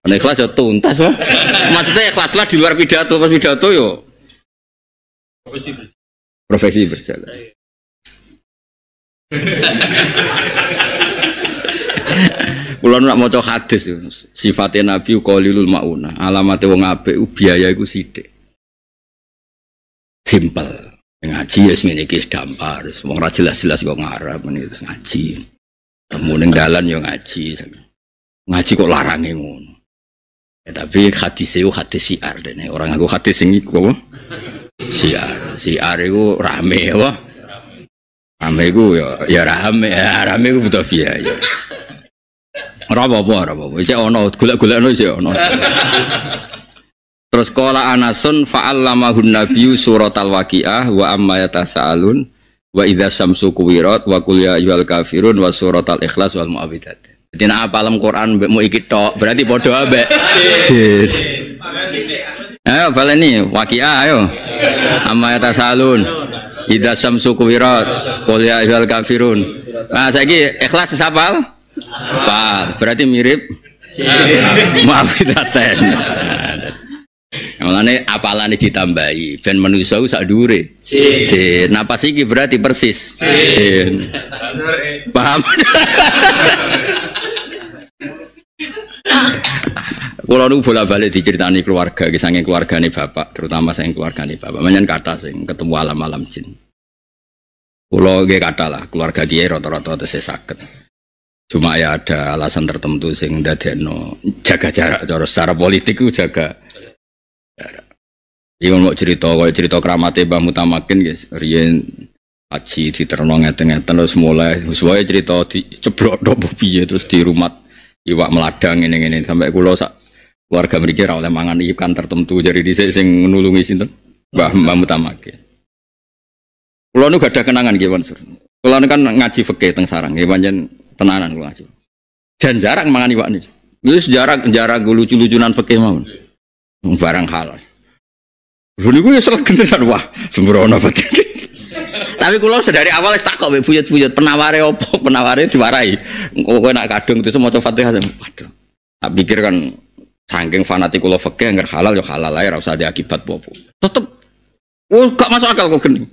kon ikhlas ya tuntas lah *laughs* maksudnya ikhlas lah di luar pidato pas pidato yo profesi berjalan Kula nak maca hadis sifate nabi qalilul mauna. Alamate wong apik biaya iku sithik. Simpel. Ngaji ya sing ngene iki dampar, wong ra jelas-jelas kok ngarep ngene terus ngaji. Temu ning dalan yo ngaji. Ngaji kok larange ngono. Ya, tapi hadis itu hadis siar Orang aku hadis sing iku. Siar, siar itu rame wah. Ya, Rame ku ya ya rame, ya rame ku butuh biaya. ya. apa-apa, ora apa cek ono, gulak gulak ono cek ono. Terus kola Anasun fa'allamahun nabiyu surat al-waqiah wa amma yatasaalun wa idha samsu kuwirat wa kulia ya kafirun wa surat al-ikhlas wal Jadi nak apa alam Quran mau ikut tok, berarti bodoh be Jin. Ayo nih waqiah ayo. Amma yatasaalun. Ida samsu kuwirat Kulia ya ihwal kafirun. Nah, ini ikhlas sapal? Pak, berarti mirip. Maaf daten. Nah, mulane apalane ditambahi ben manusa sak dure. Jin. Napas iki berarti persis. Jin. Paham? *laughs* Kalau nu bola balik diceritani keluarga, kisahnya keluarga nih bapak, terutama saya keluarga nih bapak. Menyen kata sing ketemu alam alam jin. Kalau gak kata lah keluarga dia rata-rata atau saya sakit. Cuma ya ada alasan tertentu sing dadeno jaga jarak cara secara politik jaga jarak. Iya mau cerita, kalau cerita keramat ya bang Mutamakin guys, Rien Aji di Terno tengah terus mulai sesuai cerita di ceblok dobo piye terus di rumah iwak meladang ini ini sampai kulo sak Warga mereka rawat mangan ikan tertentu jadi dhisik sing nulungi sinten Mbah Mbah Mutamake. kalau nu ada kenangan sur, kalau Kula kan ngaji fikih teng sarang nggih pancen tenanan lu ngaji. Dan jarang mangan iwak nih. sejarah jarak jarak lucu-lucunan fikih mau Barang hal. Rudi gue nyesel ya kenderan wah sembrono fikih. *laughs* Tapi kalau sedari awal tak kok buyut penawar penawar opo penaware diwarai. kau nak kadung itu semua Fatihah. Waduh. Tak pikir kan Sangking fanatik kula fakir nggak halal yo ya halal lah ya usah ada akibat apa Tetep oh gak masuk akal kok gini.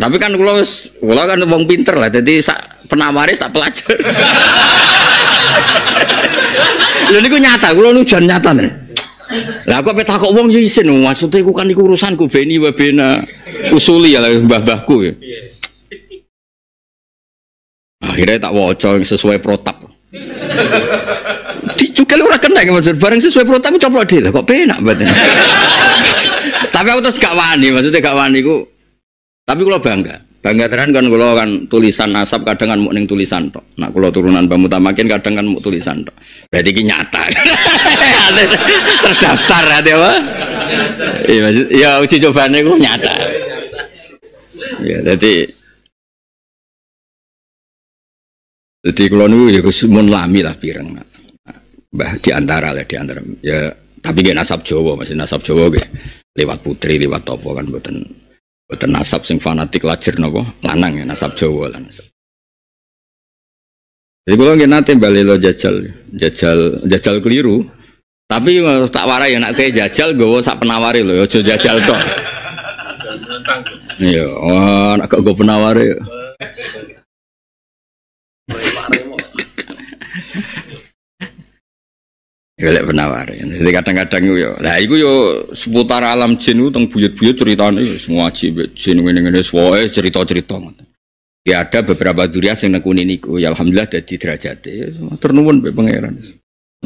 Tapi kan kula wis kan wong pinter lah jadi sak penawaris tak pelajar. ini *laughs* gue nyata, kula jangan nyata nih. Lah aku petak kok wong yo ya isin, maksudnya gue kan iku urusanku beni wa bena usuli ya mbah-mbahku ya. Akhirnya tak wocong sesuai protap dicukel ora kena maksud bareng sesuai perut aku coplok lah kok penak banget *laughs* tapi aku terus gak wani maksudnya gak wani ku tapi kalau bangga bangga tenan kan kalau kan tulisan nasab kadang kan mukning tulisan tok nak kalau turunan bambu tamakin kadang kan muk tulisan tok berarti ini nyata *laughs* terdaftar dia apa iya maksud ya uji cobaannya gue nyata Iya jadi jadi kalau nih ya gue mau lami lah pirang nak Mbah di antara lah di antara. Ya tapi dia nasab Jawa, masih nasab Jawa gak. Lewat putri, lewat topo kan mboten mboten nasab sing fanatik lajer nopo lanang ya nasab Jawa lah nasab. Jadi kalau nggak nanti balik lo jajal, jajal, jajal keliru. Tapi tak warai ya nak kayak jajal, gue sak penawari lo, ojo ya jajal toh. Iya, oh, nak gue penawari. Ya? Eh, Elek penawar. Jadi kadang-kadang yo, lah iku yo seputar alam jin itu teng buyut-buyut ceritane semua jin jin ngene-ngene suwe cerita-cerita ngoten. Ya ada beberapa durias yang nekuni niku ya alhamdulillah dadi derajate ya, matur nuwun mbek pangeran.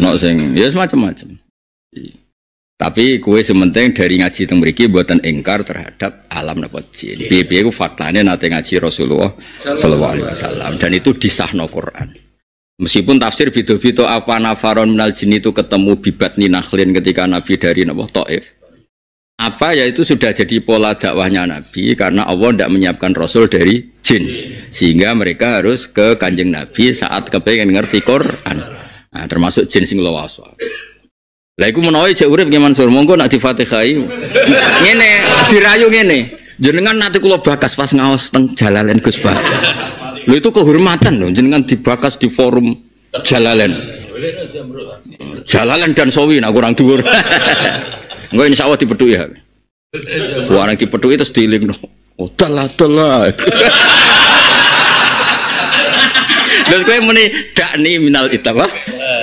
Ono sing ya semacam-macam. Tapi kue sementing dari ngaji teng mriki buatan engkar terhadap alam napa jin. Iya. Piye-piye ku faktane nate ngaji Rasulullah sallallahu alaihi wasallam dan itu disahno Quran. Meskipun tafsir bido-bido apa nafaron minal jin itu ketemu bibat ninakhlin ketika Nabi dari Nabi Taif. Apa ya itu sudah jadi pola dakwahnya Nabi karena Allah tidak menyiapkan Rasul dari jin. Sehingga mereka harus ke kanjeng Nabi saat kepengen ngerti Quran. Nah, termasuk jin sing lawas. Lah iku menawa jek urip ki Mansur, monggo nak difatihai. *laughs* Ngene, dirayu ngene. Jenengan nanti kula bakas pas ngaos teng jalalen Gus Bah. Lo itu kehormatan loh, jenengan dibakas di forum Jalalen. Jalalen dan Sowi, nak kurang dhuwur. *laughs* ini insya di dipeduk ya. Orang dipeduk itu diiling loh Oh, telah telah. Dan kue muni dak nih minal itaba.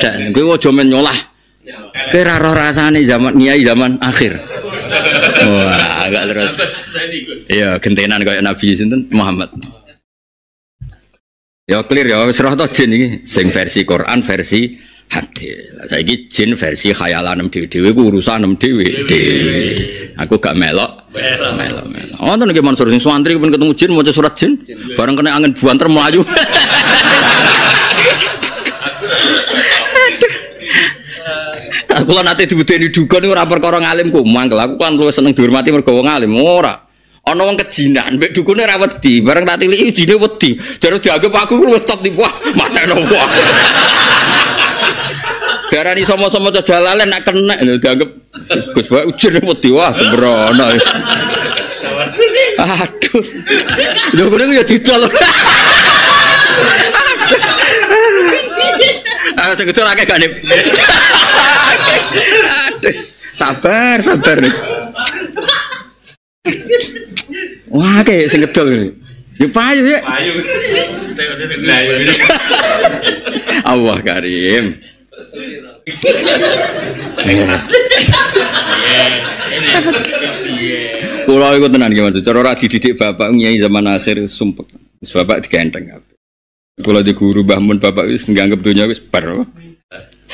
Dan kue wojo nyolah, Kue raro rasane zaman niai zaman akhir. Wah, agak terus. Iya, gentenan kayak Nabi Sinten Muhammad. Ya clear ya, wis roh jin iki sing versi Quran, versi hadis. Saiki jin versi khayalan dhewe Dewi. ku urusan dewi, dhewe Aku gak melok. Melok. Melok. Wonten oh, nggih Mansur sing suantri pun ketemu jin maca surat jin, bareng kena angin buanter melayu. *laughs* Aku lan ate di duga niku orang perkara ngalim ku mangkel. Aku kan lu seneng dihormati mergo alim ora ana wong kejinan mbek dukune ra wedi bareng tak tiliki jine wedi jare dianggap aku wis top di wah mateno wah darani sama-sama jalalan nak kena lho dianggap Gus wae ujine wedi wah sembrono aduh lho kene ya didol Ah, sing gedhe akeh gak Aduh, sabar, sabar. Wah, kayak sing ini, ngene. Ya payu ya. Payu. *laughs* Allah Karim. Kulo iku tenan ki Mas. Cara ora dididik bapak nyai zaman akhir sumpek. Wis bapak digendeng kabeh. Kulo di guru Mbah Mun bapak wis nganggep dunia wis bar.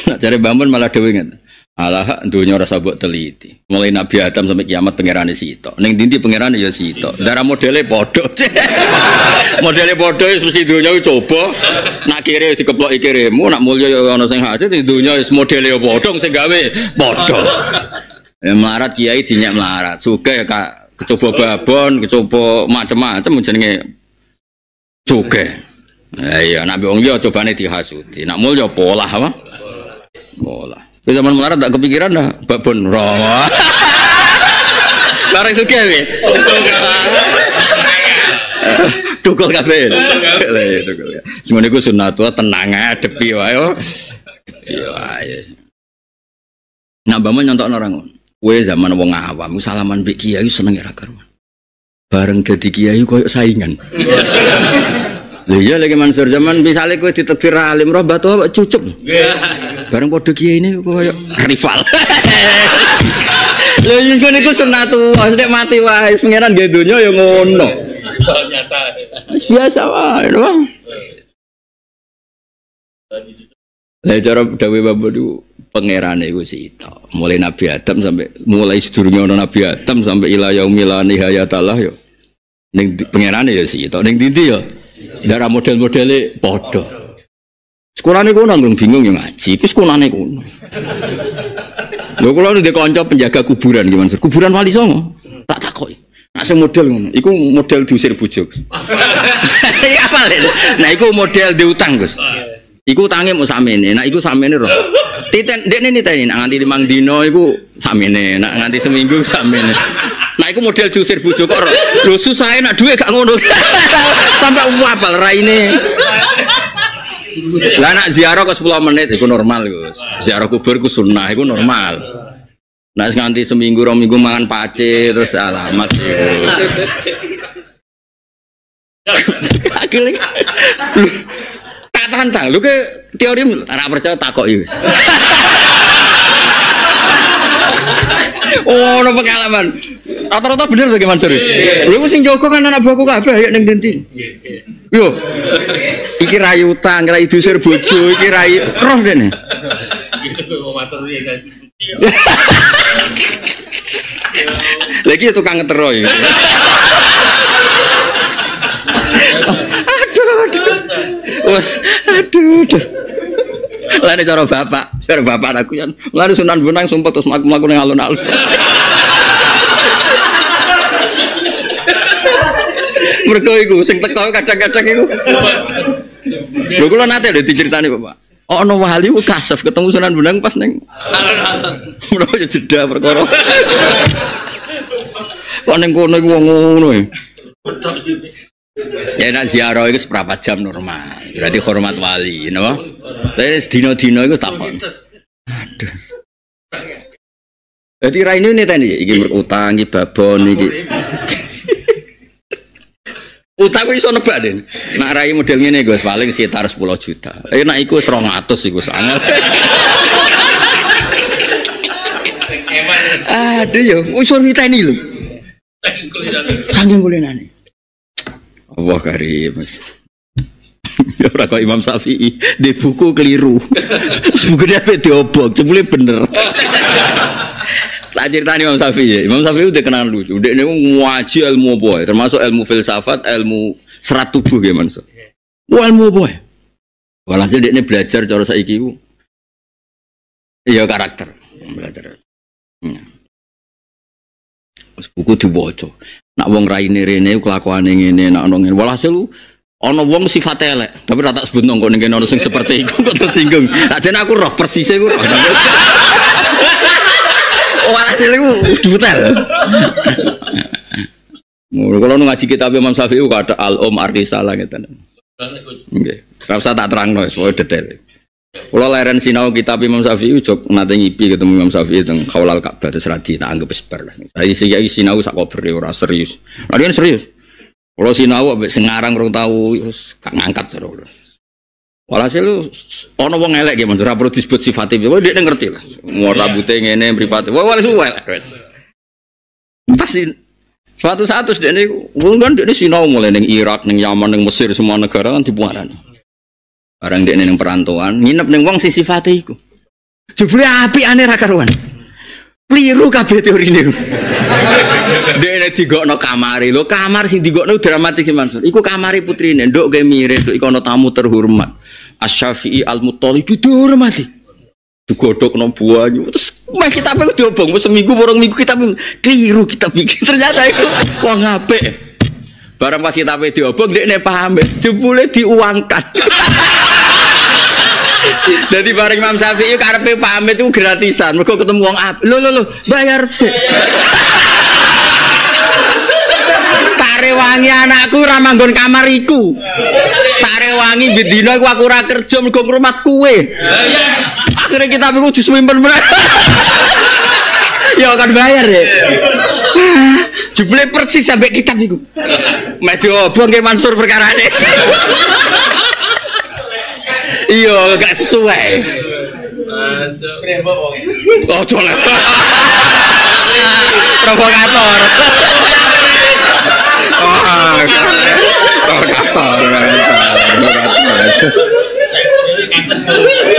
Nak cari Mbah Mun malah dhewe ngeten. Alah dunia rasa buat teliti. Mulai Nabi Adam sampai kiamat pangeran di situ Neng dindi pangeran ya situ Darah modelnya bodoh. *laughs* modelnya bodoh itu mesti dunia coba. Nak kiri dikeplok kirimu, nak mulia ya ono yang hati. Neng dunia ya modelnya bodoh, sing gawe bodoh. *laughs* Ya, melarat kiai dinyak melarat. Suka ya kak kecoba babon, kecoba macam-macam jenenge suka. Ya nabi wong coba nih dihasuti. Nak mulia pola apa? Pola. Di zaman melarat tak kepikiran dah babon rawa. *laughs* Bareng suka ya? wis. *laughs* Tukul kabeh. Tukul. Iya, iya. Semono sunat tua, tenang ngadepi wae. Oh. Wae. Nak baman nyontok orang. Kue zaman wong awam salaman bik kiai seneng ya Bareng jadi kiai koyok saingan. *laughs* Lho iya lagi Mansur zaman misalnya kowe ditetir alim roh batu apa cucep. Iya. Bareng padha kiai ini koyo rival. Lha iya ngene iku sunatu, nek mati wae pangeran nggih donya ya ngono. ternyata aja. Biasa wae, lho. Lha cara dawe bapak itu pangerane iku sita. Mulai Nabi Adam sampai mulai sedurunge ono Nabi Adam sampai ila yaumil nihayatalah yo. Ya. Ning pangerane yo ya sita, ning dindi yo. Ya? Darah model-modelnya e sekolah ini kuno nanggung bingung yang ngaji, terus sekolahnya kuno. Lho kula nu kanca penjaga kuburan gimana Kuburan Wali Songo. Tak takoi, nggak sing model ngono, iku model diusir bujuk. *laughs* Ya apa Nah iku model diutang, Gus. Iku tangi mau samene, nak iku samene roh. Titen dekne niteni nak nganti limang dino iku samene, nak nganti seminggu samene aku model diusir bojo kok lho susah enak duit gak ngono *laughs* sampai wabal raine lah nak ziarah kok 10 menit itu normal Gus ziarah kubur ku sunnah itu normal nak nganti seminggu, rong minggu mangan pace, terus alamat. *laughs* akhirnya Tak tantang, lu ke teori, anak percaya takok yus. *laughs* Oh, no pengalaman. Rata-rata bener tuh gimana sih? Lu itu sing Joko kan anak buahku kabeh ya yang genting. Yo, iki rayu tang, rayu dusir bojo, iki rayu roh dene. Lagi itu ya kangen teroy. aduh, aduh. aduh. Lah nek cara bapak, cara bapak aku kan Sunan Bonang sumpah terus aku mlaku ning alun-alun. Mergo iku sing teko kadang-kadang iku. Lho kula nate lho diceritani Bapak. Oh wali ku kasef ketemu Sunan bunang pas neng. mereka aja jeda perkara. Kok neng kono iku ngono. ya saya nak ziarah itu seberapa jam normal. Berarti hormat wali, you know? Tapi dino-dino itu takon. Aduh. Jadi rai ini nih tadi, ini berutang, ini babon, ini. Utang iso nebak deh. Nak rai model ini gue paling sekitar 10 juta. Eh nak ikut serong atus ikut sangat. Aduh ya. usur kita ini loh. Sangking kulinan. Allah karim. Ya ora kok Imam Syafi'i di buku keliru. dia apa diobok, jebule bener. Tak tani Imam Syafi'i. Ya. Imam Safi udah kenal lucu. Udah ini ngaji ilmu boy, ya? termasuk ilmu filsafat, ilmu serat tubuh ya maksud. Wah ilmu boy. Ya? Walhasil dia ini belajar cara saya kiu. Iya karakter belajar. Hmm. Buku dibocor. Nak wong raine rene kelakuane ini, nak nongin ngene. Walhasil ono wong sifat elek, tapi rata sebut nang kok ning ono sing seperti iku kok tersinggung. Lah jan aku roh persise ku roh. *laughs* Oh, walhasil ku dutel. Kalau nu ngaji kitab Imam Syafi'i ada al arti salah gitu. Nggih. Ora usah tak terangno, soalnya detail. Kalau lahiran sinau kitab Imam Syafi'i jok nanti ngipi ketemu Imam Syafi'i tentang kaulal Ka'bah terus radi tak anggap sebar. sih kayak sinau sak beri ora serius. Lari kan serius. Kalau sinau abis sengarang rong tau gak ngangkat terus. Walhasil lu ono wong elek gimana Mansur perlu disebut sifat piye. Wah ngerti lah. Mau iya. tengen ini beribadah, Wah wis elek Pasti suatu satu terus dia wong kan ini sinau mulai neng Irak, neng Yaman, neng Mesir semua negara kan dipuarani. Barang dia neng perantauan, nginep neng wong sisi sifate iku. Jebule api aneh kabe teori ini. dia neng tiga no kamari. lo, kamar sing digokno dramatis Mansur. Iku kamari putrine, dok ge mire, nduk iku no tamu terhormat. Asyafi'i syafii al tuh dihormati. no buahnya. Terus mah kitab iku diobong seminggu borong minggu kita keliru kita pikir Ternyata itu wong ape Barang pas kita obong dia paham jebule diuangkan. *laughs* Jadi bareng Imam Syafi'i karepe pamit itu gratisan. Mereka ketemu uang apa? lo lo lo bayar sih. Tarewangi anakku ramah manggon kamariku. Tarewangi bidina aku aku rakyat kerja mergo rumah kue. Iya. Akhirnya kita iku disuwimpen meneh. *laughs* ya akan bayar ya. Jebule persis sampai kitab itu. Mek diobong ke Mansur perkara ini. iya, gak sesuai. Frembok wong. Oh, jolek. Provokator. Oh, provokator.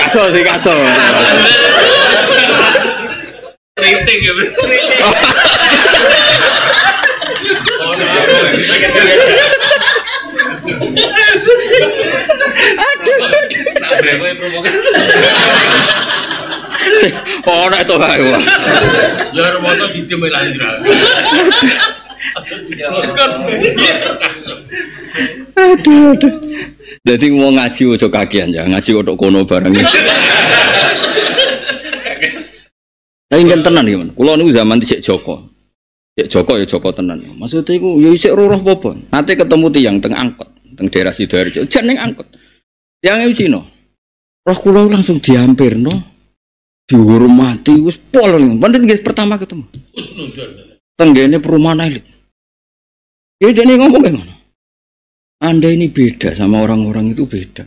Kaso sih Rating ya, rating. ono itu iya. wae. Ya rumono didem lanjut. Aduh aduh. Jadi mau ngaji ojo kakian ya, ngaji untuk kono bareng. Tapi kan tenan gimana? Ya, Kulo niku zaman dicek Joko. Cek Joko ya Joko tenan. Maksudnya itu, ya isik roh apa? Nanti ketemu tiang teng angkot, teng daerah Sidoarjo, jan ning angkot. Tiang cino. Roh Kulo langsung diampirno dihormati wis polon penting nggih pertama ketemu tenggene perumahan elit ya jadi ngomong kayak ngono anda ini beda sama orang-orang itu beda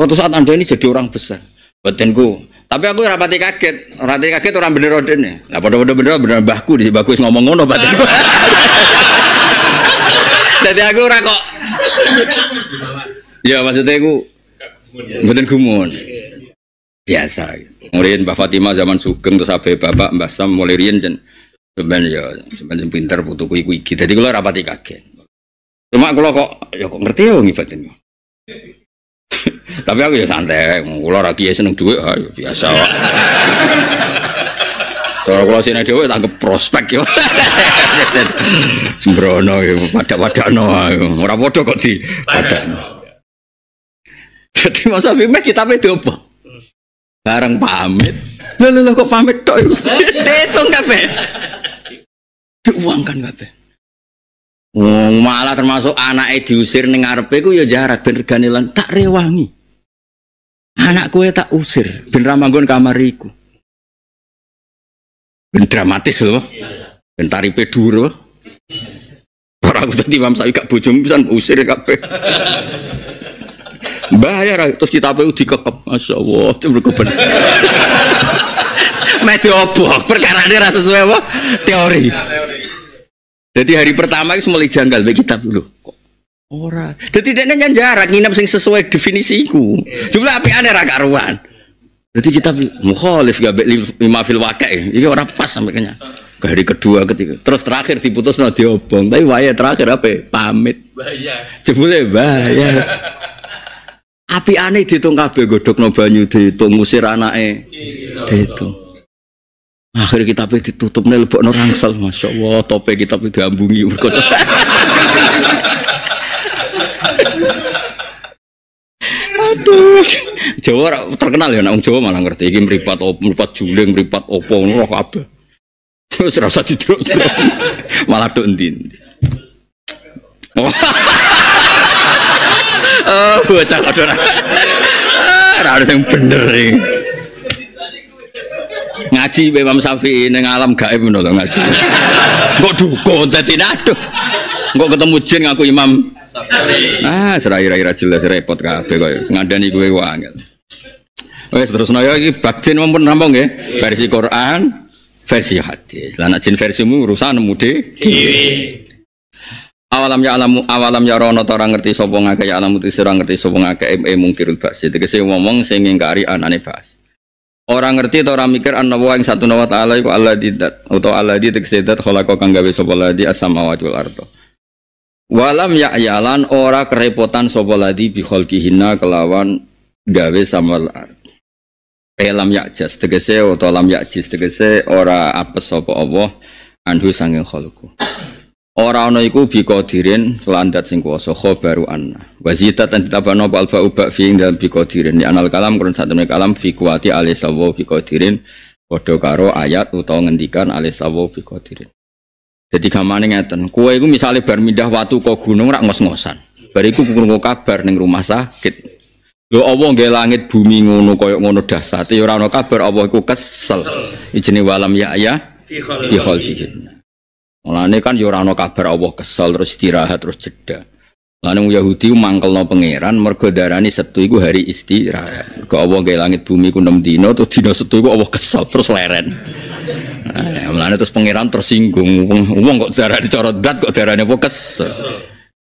suatu saat anda ini jadi orang besar batinku tapi aku rapati kaget rapati kaget orang bener orang ya lah pada bener bener bener bahku di is ngomong ngono batin jadi *laughs* aku rako, Iya ya maksudnya aku Bukan gumun. Ya biasa. Mulai Mbak Fatimah zaman Sugeng terus abe bapak mbak Sam mulai rian jen sebenarnya sebenarnya pintar butuh kui kui kita. Jadi kalau rapati kaget. Cuma kalau kok ya kok ngerti ya ngibatin. Tapi aku ya santai, kalau rakyat seneng duit, ayo ya biasa. Kalau kalau sini tak ke prospek ya. Sembrono ya, pada pada no, murah bodoh kok di pada. Jadi masa bimbang kita apa Bareng pamit. Lho lho kok pamit tok. Iya. Ditung kabeh. Diuangkan kabeh. Oh, malah termasuk anak diusir ning ngarepe ku ya jarak ben regane tak rewangi. Anak kue tak usir ben ra manggon kamariku. Ben dramatis lho. Ben taripe dhuwur. Ora aku tadi Imam Sawi gak bojomu pisan usir kabeh. Bahaya terus kita PU dikekep. Masyaallah, itu keben. *laughs* Mati obok, perkara ini rasa sesuai apa? Teori. Jadi hari pertama itu mulai janggal bagi kita dulu. Ora. Jadi dia nanya jarak nginep sing sesuai definisiku. Jumlah api aneh ra ruan Jadi kita mukhalif gak lima fil wakai. Ini orang pas sampai kenya. Ke hari kedua ketiga. Terus terakhir diputus no diobong. Tapi waya terakhir apa? Pamit. Bahaya. Jebule bahaya. Api aneh dihitung kabeh godhokno banyu dihitung ngusir anake. Dihitung. Akhir kita ditutup nih lebok norangsel, masya Allah tope kita itu diambungi berkota. Aduh, Jawa terkenal ya, nang Jawa malah ngerti. Ini meripat op, meripat juling, meripat opo, roh apa? Terus rasa didruk, malah tuh entin. *laughs* Oh, bocah kok ora. Eh, ada yang bener nih Ngaji Imam Syafi'i ini alam gaib ngono lho ngaji. Kok dukun tadi aduh. Kok ketemu jin ngaku Imam Ah, serai-rai jelas repot kabeh kok ya. ngandani gue wangel. Wes terus naya lagi bab mampu mumpun ya Versi Quran, versi hadis. Lah nek jin versimu urusan nemu Awalam ya alamu awalam ya rono tora ngerti sapa ngake ya alamu itu sira ngerti sapa ngake e sih basi tegese ngomong sing kari anane bas. orang ngerti tora mikir an wa yang satu nawa ta'ala iku di dat utawa alladzi tegese dat khalaqa kang gawe sapa ladi as-samawati wal ardo. Walam ya'yalan ora kerepotan sapa ladi hina kihina kelawan gawe samal pelam Elam jas tegese atau lam jis tegese ora apa sopo Allah anhu sanging khalqu. Ora ana iku bi qadirin landat sing kuwasa khabaru anna. Wazita tan tabana al alfa uba fi ing dalam bi qadirin ya anal kalam kurun satemene kalam fi kuwati alisawu bi qadirin padha karo ayat utawa ngendikan alisawu bi qadirin. Jadi gamane ngeten, kowe iku misale bar mindah watu ka gunung rak ngos-ngosan. Bar iku krungu kabar ning rumah sakit. Lho obong nggih langit bumi ngono kaya ngono dahsate ya ora ana kabar apa iku kesel. Ijene walam ya ya dihol khalqihi. Mulane kan yo ora kabar Allah kesel terus istirahat terus jeda. Lan wong Yahudi mangkelno pangeran mergo darani setu iku hari istirahat. Mergo Allah gawe langit bumi ku 6 dina terus dina setu iku Allah kesel terus leren. Nah, mulane terus pangeran tersinggung. Wong kok darani cara dat kok darane apa kesel.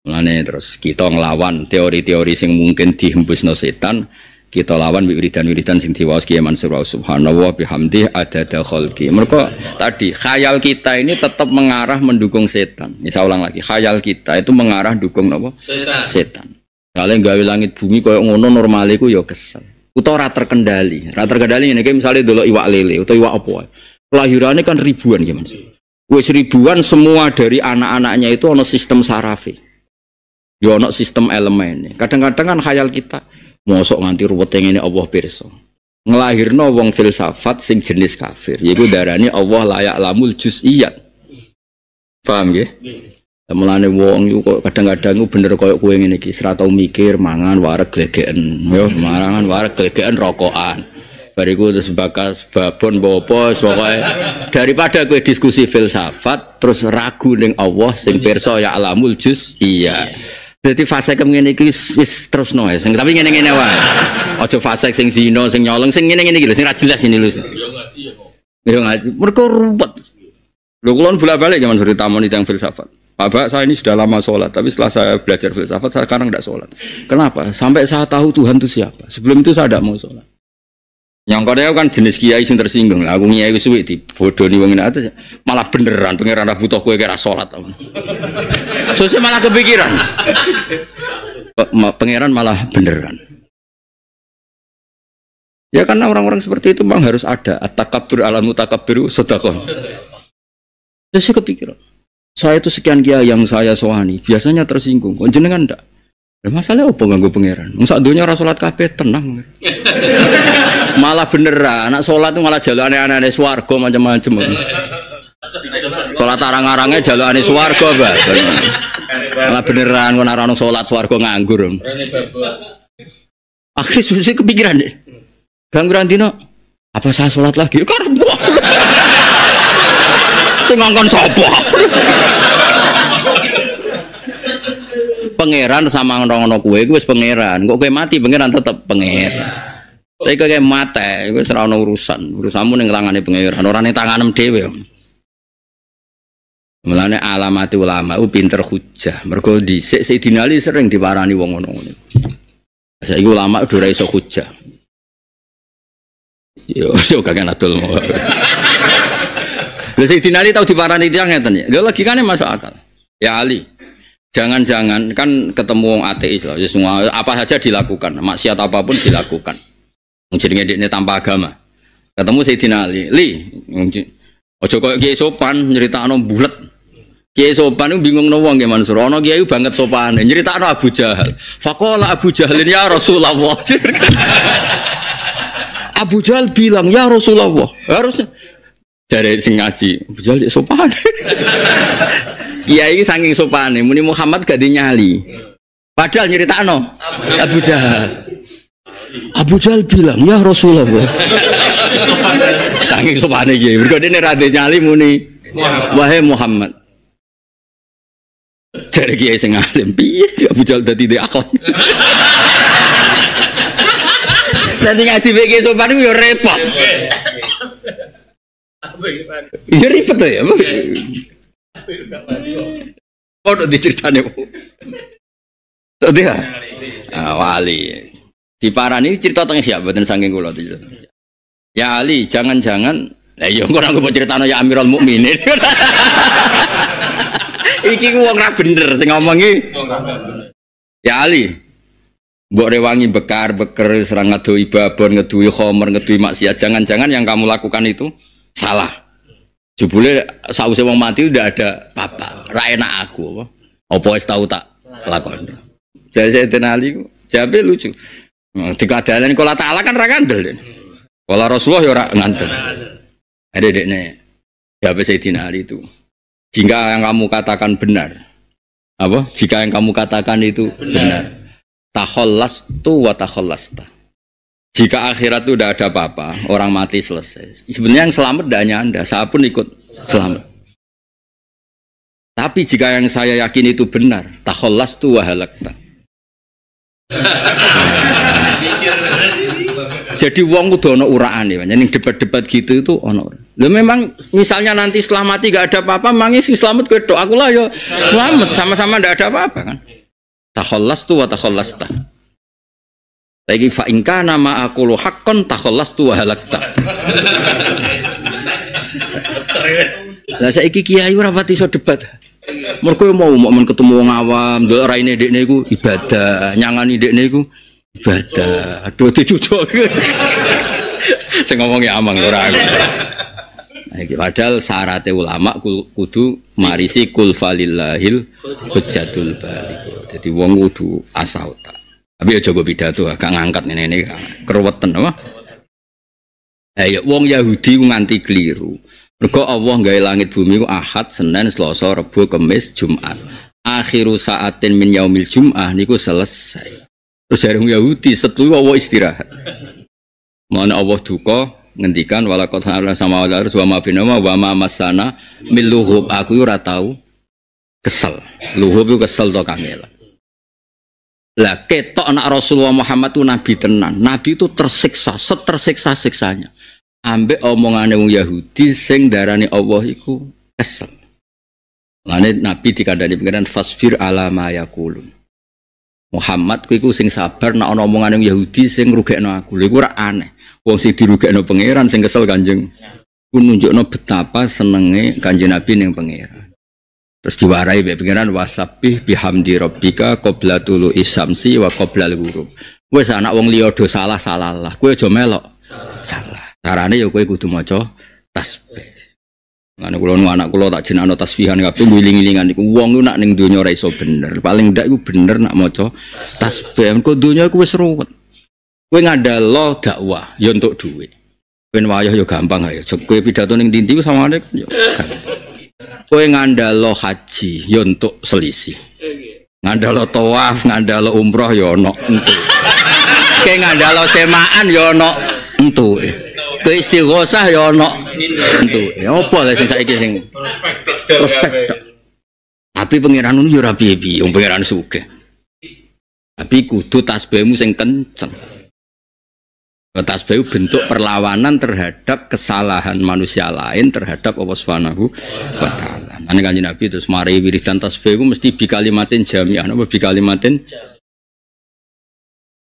Mulane terus kita nglawan teori-teori sing mungkin dihembusno setan kita lawan wiridan-wiridan sing diwaos Kiai Mansur wa subhanallah bihamdi adada kholqi. Mereka tadi khayal kita ini tetap mengarah mendukung setan. Ya saya ulang lagi, khayal kita itu mengarah dukung apa? Setan. setan. Kalian gawe langit bumi koyo ngono normaliku yo ya kesel. Utawa ora terkendali. Ora terkendali ngene iki misale delok iwak lele utawa iwak apa. Kelahirannya kan ribuan gimana Mansur. Wis ribuan semua dari anak-anaknya itu ono sistem sarafi. Ya ono sistem elemen. Kadang-kadang kan khayal kita mosok nganti yang ini Allah pirsa ngelahirno wong filsafat sing jenis kafir yaiku darani Allah layak lamul iya, paham nggih Mulane wong iku kok kadang-kadang ku bener koyok kowe ngene iki, tau mikir mangan wareg legen, yo mangan wareg legen rokokan. Bariku terus bakas babon bopo pokoknya daripada kue diskusi filsafat terus ragu ning Allah sing pirsa ya alamul juz iya. Jadi fase kemungkinan itu wis terus ya. sing Tapi ngene-ngene wae. Aja fase sing zino, sing nyolong, sing ngene-ngene iki lho, sing ra jelas ini lho. Yo ngaji ya kok. Yo ngaji. ruwet. Lho kula bolak-balik zaman suri tamon yang filsafat. Pak saya ini sudah lama sholat, tapi setelah saya belajar filsafat, saya sekarang tidak sholat. Kenapa? Sampai saya tahu Tuhan itu siapa. Sebelum itu saya tidak mau sholat. Yang kau kan jenis kiai sing tersinggung lah. Aku kiai itu suwi di bodoh nih wangin Malah beneran pengiran butuh kue kira sholat. Susi malah kepikiran. Pangeran malah beneran. Ya karena orang-orang seperti itu memang harus ada takabur alamu alam mutakabbir sedekah. saya kepikiran. Saya itu sekian kia yang saya sewani, biasanya tersinggung. Kok jenengan ndak? Ada masalah apa ganggu pangeran? Masa dunia rasulat kafe tenang. *laughs* malah beneran, anak tu malah jalan aneh-aneh swarga macam-macam sholat arang-arangnya jalur Anies warga Mbak. Malah beneran kon arano sholat warga nganggur. Akhirnya susu kepikiran deh. Bang Grantino, apa saya sholat lagi? Karena sing ngongkon sapa? pangeran sama ngerong kue, gue wis pangeran. Kok kue mati pangeran tetep pangeran. Tapi kue mate, gue serau urusan. Urusanmu neng tangane pangeran. Orang neng tanganem dewi. Mulane alamat ulama u oh, pinter hujah. Mergo dhisik Sayyidina Ali sering diwarani wong ngono ngene. Saiki ulama udah ora iso hujah. Yo *laughs* yo kagak natul. Lha Sayyidina Ali tau diwarani tiyang ngeten ya. Lha kan masuk akal. Ya Ali, jangan-jangan kan ketemu wong ateis lah. Ya semua apa saja dilakukan, maksiat apapun dilakukan. Jenenge ini tanpa agama. Ketemu Sayyidina Ali, Li, ojo koyo kiai sopan nyeritakno bulet Kiai sopan itu bingung no wong Mansur. Ono kiai banget sopan. Cerita no Abu Jahal. Fakola Abu Jahal ini ya Rasulullah. *laughs* Abu Jahal bilang ya Rasulullah harus dari sing ngaji Abu Jahal sopan. *laughs* kiai saking sopan. Muni Muhammad gak dinyali. Padahal cerita no Abu Jahal. Abu Jahal bilang ya Rasulullah. *laughs* saking sopan kiai. Berkode ini radinyali muni. Wahai Muhammad. Cari kiai sing alim piye ya bujal dadi de akon. Nanti ngaji BG sopan gue repot. Ya repot ya. Oh, udah diceritane. Tadi ya. Ah, wali. Di Parani cerita tentang siapa? Betul saking kulo Ya Ali, jangan-jangan. Nah, yo, iya, orang gue mau cerita ya Amirul Mukminin. *laughs* iki ku wong ra bener sing ngomong iki. Ya Ali. Mbok rewangi bekar, beker, serang ngeduhi babon, ngeduhi khomer, ngeduhi maksiat. Jangan-jangan yang kamu lakukan itu salah. Jebule sause wong mati udah ada papa. Ra enak aku apa? Apa wis tau tak lakon. Jadi saya tenali jabe lucu. Hmm, Dikadalan kalau Ta'ala kan ra kandel. Kalau Rasulullah ya ra ngandel. Ada dekne. Jabe saya Ali itu. Jika yang kamu katakan benar, apa? Jika yang kamu katakan itu benar, benar. tu wa takhallasta. Jika akhirat itu tidak ada apa-apa, orang mati selesai. Sebenarnya yang selamat tidak hanya Anda, saya pun ikut selamat. Tapi jika yang saya yakin itu benar, takhallasta wa halakta. *laughs* Jadi wong kudu ana uraane, ya, ning debat-debat gitu itu ana. Lah memang misalnya nanti setelah mati gak ada apa-apa, mangi sing selamat kowe tok. Aku lah yo ya selamat sama-sama ndak ada apa-apa kan. Takhallas tu wa takhallasta. Lagi fa in kana ma aku lu haqqan takhallastu wa halakta. Lah saiki kiai ora pati iso debat. Mergo mau mau ketemu wong awam, ndelok raine iku ibadah, nyangani dekne iku ibadah. Aduh dicucuk. *laughs* saya ngomongi amang ora nah, padahal syaratnya ulama kudu marisi kul falillahil hujjatul balik. Jadi wong kudu asal tak. Tapi ya coba tuh ah, agak ngangkat ini ini keruwetan apa? Eh, wong Yahudi nganti keliru. mereka Allah gak langit bumi ku Ahad, Senin, Selasa, rebu kemis Jumat. Akhiru saatin min yaumil Jum'ah niku selesai. Terus dari Yahudi setuju Allah istirahat. Mana Allah duka ngendikan walakot Allah sama Allah harus wama binama wama masana luhub. aku itu tahu kesel luhub itu kesel to kangen lah ketok anak Rasulullah Muhammad itu nabi tenan nabi itu tersiksa setersiksa siksanya ambek omongannya orang Yahudi sing darani Allah itu kesel karena Nabi dikandani pengiran fasfir ala ma Muhammad kowe iku sing sabar nek ana omongane Yahudi sing ngrugekno aku. Lha iku ora aneh. Wong sing dirugekno pangeran sing kesel Kanjeng. Ku nunjukno betapa senenge Kanjeng Nabi ning pangeran. Terus diwarai mbek pangeran wasabih bihamdi rabbika qabla tulu isamsi wa qabla ghurub. Wis anak wong liya do salah-salah lah. kue aja melok. Salah. Carane ya kue kudu maca tasbih. Ngene kula nu anak kula tak jenakno tasbihan kabeh ngiling-ilingan iku wong lu nak ning donya ora iso bener. Paling ndak iku bener nak maca tasbih. Engko donya iku wis ruwet. Kowe ngandalo dakwah ya entuk dhuwit. Ben wayah ya gampang ayo. Kowe pidato ning dinti ku samane ya Kowe ngandalo haji ya entuk selisih. Ngandalo tawaf, ngandalo umroh ya ono entuk. Kowe ngandalo semaan ya ono entuke ke istighosah ya ono entu ya apa lah sing saiki sing prospek tapi pangeran nu yo ya ora piye-piye wong pangeran sugih tapi kudu tasbihmu sing kenceng Tasbih bentuk perlawanan terhadap kesalahan manusia lain terhadap Allah Subhanahu wa taala. Nah, kanjeng Nabi terus mari wiridan tasbih mesti bi kalimatin jami'ah apa bi kalimatin jami'ah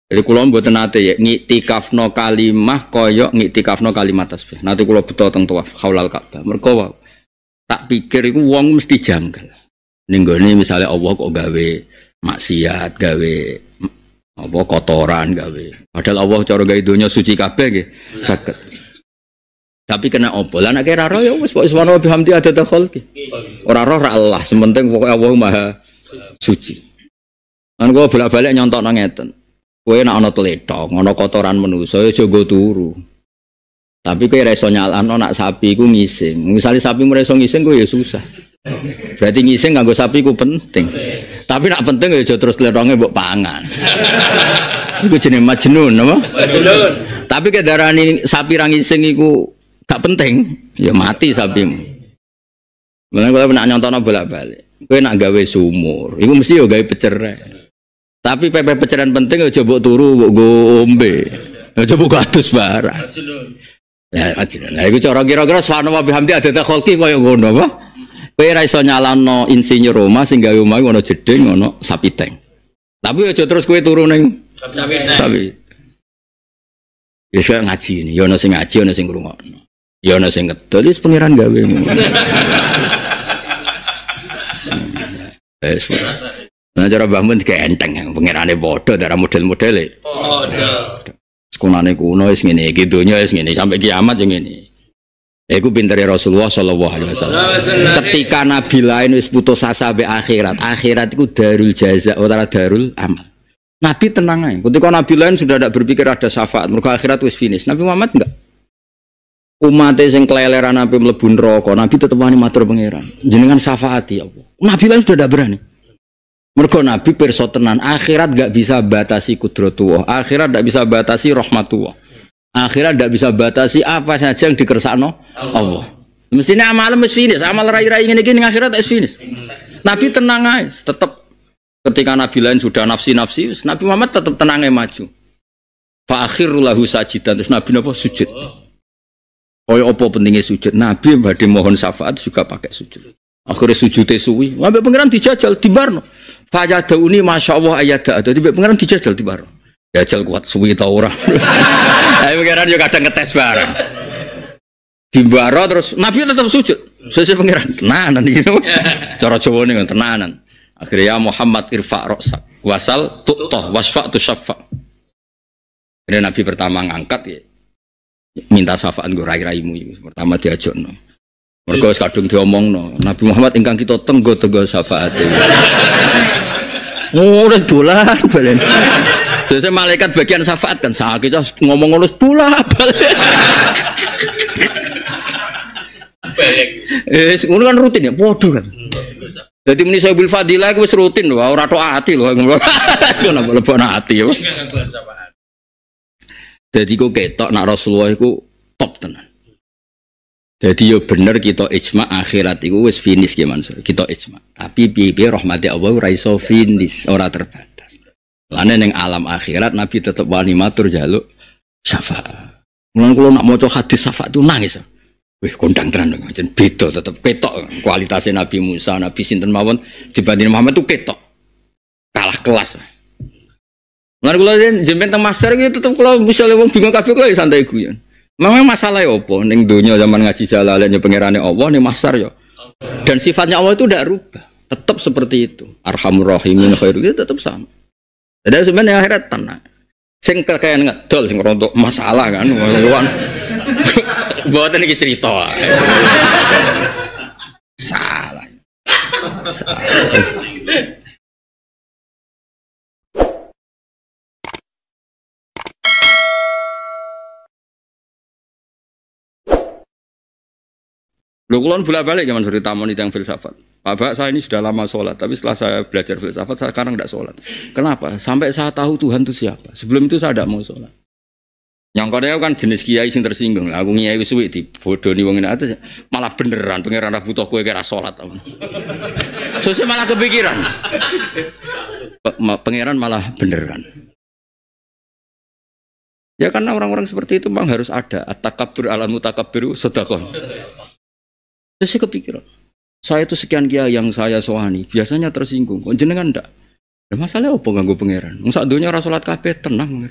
jadi mau mboten nate ya ngiktikafno kalimah ngikti kafno kalimat tasbih. Nanti kalau betul tentang tuaf haulal kata merkawa tak pikir itu wong mesti janggal. Ninggo ini misalnya Allah kok gawe maksiat, gawe apa kotoran gawe. Padahal Allah cara gawe dunia suci kape. nggih. sakit. Tapi kena opo? Lah kira roh ya wes pokoknya subhanahu lebih hamdi ada takhalqi. Orang roh roh Allah, sementing pokoknya Allah Maha suci. Anu gua bolak-balik nyontok nangetan. Kowe nak ana tledhok, ana kotoran manusa ya aja go turu. Tapi kowe ora iso nyalano nak sapi ku ngising. Misalnya sapi ora iso ngising kowe ya susah. Berarti ngising nganggo sapi ku penting. Tapi nak penting ya aja terus tledhoke mbok pangan. *laughs* Iku jenenge majnun apa? Majnun. Tapi kedarani sapi ra ngising iku gak penting, ya mati sapimu. Mulane kowe nak nyontono bolak-balik. Kowe nak gawe sumur, iku mesti yo ya gawe pecerai. Tapi PP pecahan penting aja coba turu go ombe. coba mbok kados barang. Ya Nah itu cara kira-kira swano wa Hamdi ada ta kholqi yang gono apa? Kowe ra iso nyalano insinyur rumah sehingga rumah gono jeding gono sapi teng. Tapi coba terus kowe turu ning Tapi Iso ya, ngaji ini, yono ya, sing ngaji, yono sing rumah, Yono ya, sing ketulis wis pangeran gawe. Eh, *laughs* Nah cara Mbah Mun kayak enteng, pengirane bodoh, darah model-model Bodoh. E. Sekunane kuno ya segini, iki donya is ngene, sampai kiamat yang ngene. Iku pintere Rasulullah sallallahu alaihi wasallam. Nah, Ketika nabi lain wis putus asa be akhirat, akhirat itu darul jaza utawa darul amal. Nabi tenang aja. Ketika nabi lain sudah tidak berpikir ada syafaat, mereka akhirat wis finish. Nabi Muhammad enggak. Umat yang keleleran nabi melebur rokok, nabi tetap wani matur pangeran. Jenengan syafaat ya Allah. Nabi lain sudah tidak berani. Mergo Nabi pirsa tenan, akhirat gak bisa batasi kudratullah, akhirat gak bisa batasi rahmatullah. Akhirat gak bisa batasi apa saja yang dikersakno Allah. Allah. Mestinya amal mesti finish, amal rai-rai ngene iki akhirat es finish. Nabi tenang ae, tetap ketika Nabi lain sudah nafsi-nafsi, Nabi Muhammad tetap tenangnya maju. Fa akhiru lahu sajidan terus Nabi napa sujud. oh apa pentingnya sujud? Nabi badhe mohon syafaat juga pakai sujud. Akhirnya sujudnya suwi. Ngambil pengiran dijajal, barno. Faya dauni masya Allah ayat dah. Jadi pengiran dijajal di barang. Jajal kuat suwi tau orang. *laughs* Tapi pengiran juga kadang ngetes barang. Di baro terus Nabi tetap sujud. Sesuai pengiran tenanan gitu. *laughs* Cara nih yang tenanan. Akhirnya ya Muhammad irfa rosak. wasal tuh wasfa tu syafa. Ini Nabi pertama ngangkat ya, minta syafaan gue rai raimu. Ya. Pertama dia no. Mergo kadung no. Nabi Muhammad ingkang kita tenggo-tenggo oh udah dolan balen. Saya malaikat bagian syafaat kan saat kita ngomong ngono pula balen Eh, ini kan rutin ya, waduh kan. Jadi ini saya bil fadilah wis rutin loh, ora tok ati lho. lebih lebokno hati. ya Jadi ku ketok nak Rasulullah iku top tenan. Jadi yo bener kita ijma akhirat itu wis finish gimana Mansur. Kita ijma. Tapi piye rahmati Allah ora finish, ora terbatas. Lane ning alam akhirat Nabi tetep wani matur jaluk syafaat. Mulan kalau nak maca hadis syafaat itu nangis. Wih kondang terang dong macam beda tetep ketok kualitasnya Nabi Musa, Nabi sinten mawon dibanding Muhammad itu ketok. Kalah kelas. Mulan kula jeneng teng masyarakat itu tetep kula misalnya wong bingung kabeh kula ya santai guyon. Memang masalah ya Allah, ini dunia zaman ngaji jalalain ya pengirannya Allah, ini masar ya. Dan sifatnya Allah itu tidak rubah. Tetap seperti itu. Arhamurrahimin Rahimin khairul itu tetap sama. Jadi sebenarnya akhirnya tenang. Sing kekayaan ngedol, sing rontok masalah kan. Bawa Buat ini cerita. *laughs* Salah. *laughs* Salah. Lo kulon bolak balik zaman suri tamon itu yang filsafat. Pak saya ini sudah lama sholat, tapi setelah saya belajar filsafat, saya sekarang tidak sholat. Kenapa? Sampai saya tahu Tuhan itu siapa. Sebelum itu saya tidak mau sholat. Yang kau kan jenis kiai sing tersinggung. Lah, aku kiai suwi di bodoh nih wongin atas, malah beneran pangeran Rabu butuh kue kira sholat. Sosnya malah kepikiran. Pangeran malah beneran. Ya karena orang-orang seperti itu memang harus ada. at alamu ala mutakabbiru sedekah. Terus saya kepikiran, saya itu sekian kia yang saya sohani biasanya tersinggung. Kok jenengan enggak? Ya masalah apa ganggu pangeran? Wong sak donya ora salat kabeh tenang.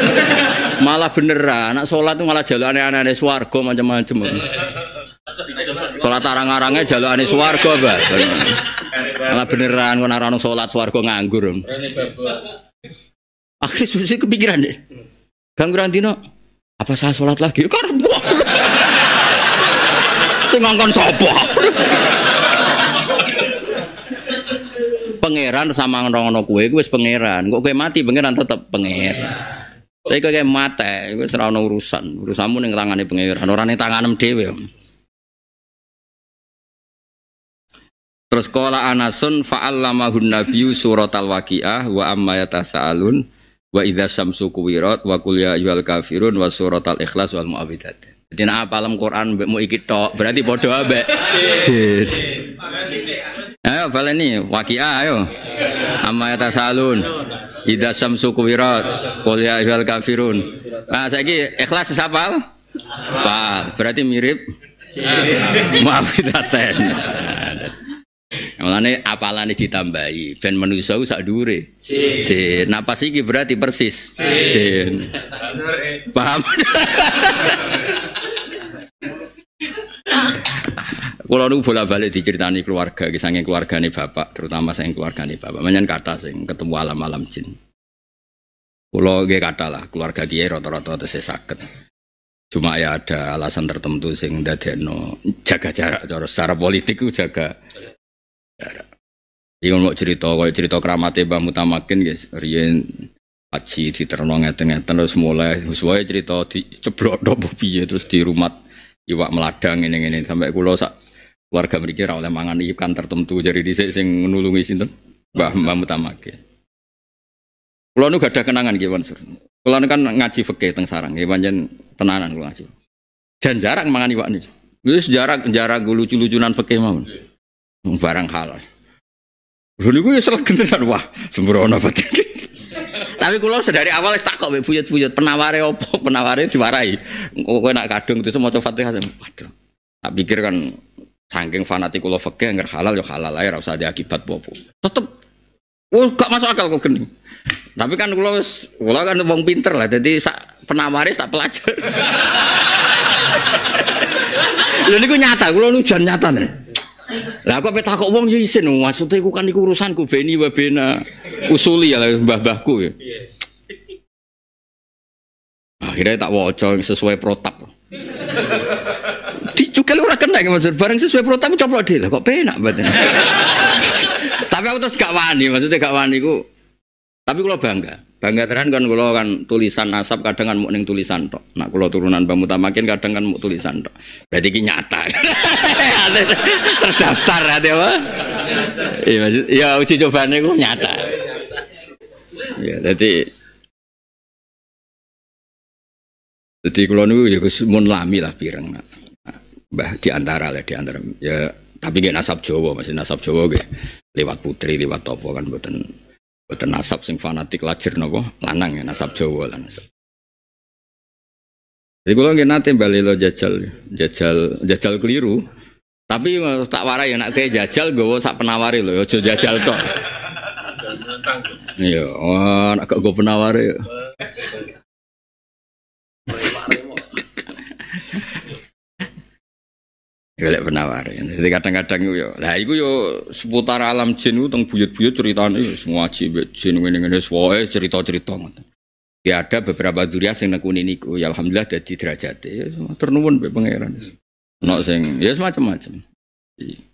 *laughs* malah beneran, anak itu malah jalur aneh-aneh swarga macam-macam. Salat arang-arangnya jalane swarga, Mbak. Malah beneran kon ora sholat salat nganggur. Akhirnya susi kepikiran deh. Gangguan Dino, apa saya sholat lagi? Karena Sing ngongkon sapa? pangeran sama ngono kue, gue pangeran. Kok kue mati pangeran tetap pangeran. Tapi kue mati, gue serau urusan. Urusanmu neng tangannya pangeran. Orang neng tanganem dewi. Terus kola anasun fa'allamahun nabiyyu surat al-waqi'ah wa amma yatasa'alun wa idza syamsu kuwirat wa qul ya yual kafirun wa surat al-ikhlas wal muabidat. Jadi nak dalam Quran mau ikut tok, berarti bodoh abe. jin. Ayo ini wakia ayo. Amma yatasalun. Ida syamsu kuwirat qul ya kafirun. Nah saiki ikhlas siapa? Pak, berarti mirip Maaf kita ten. Mulane apalane ditambahi ben manusa sak dhuwure. Si. Napas iki berarti persis. Si. Paham? Kalau nu bola balik diceritani keluarga, kisahnya keluarga nih bapak, terutama saya keluarga nih bapak. Manyan kata sing ketemu alam alam jin. Kalau gak kata lah keluarga dia rotor-rotor atau saya sakit. Cuma ya ada alasan tertentu sing no jaga jarak cara secara politik itu jaga jarak. Iya mau cerita kalau cerita keramatnya bang Mutamakin guys, Rien Aci di ngeten tengah terus mulai sesuai cerita di-ceblok piye terus di rumah iwak meladang ini ini sampai kulo sak Warga mereka ora oleh mangan ikan tertentu jadi dhisik sing nulungi sinten? Mbah iya. Mbah Mutamake. Kula nu gadah kenangan nggih kalau Kula kan ngaji fikih teng sarang, nggih pancen tenanan kula ngaji. dan jarak mangan iwak nih. Wis jarak jarak lucu-lucunan fikih mawon. Iya. Barang halal. Lho niku ya selek tenan wah, sembrono *laughs* betul. Tapi kalau sedari awal tak kok buyut punya penaware opo, penaware diwarai. Kowe nak kadung itu semua maca Fatihah. Waduh. Tak pikir kan Saking fanatik kula fakir nggak halal yo halal lah ya, usah ada akibat apa Tetep oh, gak masuk akal kok geni. Tapi kan kula wis kan wong pinter lah jadi sak penawaris tak pelajar. Jadi *laughs* gue nyata, gue nu jangan nyata nih. Lah aku petak kok wong yo oh, maksudnya iku kan iku urusanku beni wa usuli ya mbah-mbahku ya. Akhirnya tak waca sesuai protap dicukil orang kena maksud bareng sesuai perut tapi coplok dhewe lah kok penak batin. tapi aku terus gak wani maksudnya gak wani ku. Tapi kalau bangga. Bangga terhan kan kalau kan tulisan nasab kadang kan mau neng tulisan tok. Nak kalau turunan Mbah Mutamakin kadang kan mau tulisan tok. Berarti ini nyata. *laughs* Terdaftar ada apa? Iya maksud ya uji cobane ku nyata. Iya, ya, jadi jadi kalau nunggu ya mun lami lah pireng. Mbah di antara lah di antara. Ya tapi gak nasab Jawa, masih nasab Jawa gak. Lewat putri, lewat topo kan buatan buatan nasab sing fanatik lajir nopo lanang ya nasab Jawa lah nasab. Jadi kalau gak nanti balik lo jajal, jajal, jajal keliru. Tapi tak warai ya nak kayak jajal gue sak penawari lo, yo jajal toh. Iya, oh, nak gue penawari. Gelek penawar. Jadi kadang-kadang yo, ya, lah itu yo ya seputar alam jin itu teng buyut-buyut ceritane ya, semua jin jin ini ini semua eh, cerita-cerita Ya ada beberapa durian yang nakuni niku ya alhamdulillah derajat Ya, ternuwun be pangeran. No sing ya semacam-macam. Iya.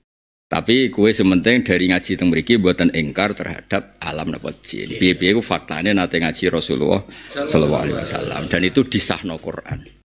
Tapi kue sementing dari ngaji teng mriki buatan engkar terhadap alam napa jin. Iya. Piye-piye ku faktane nate ngaji Rasulullah sallallahu alaihi wasallam dan itu disahno Quran.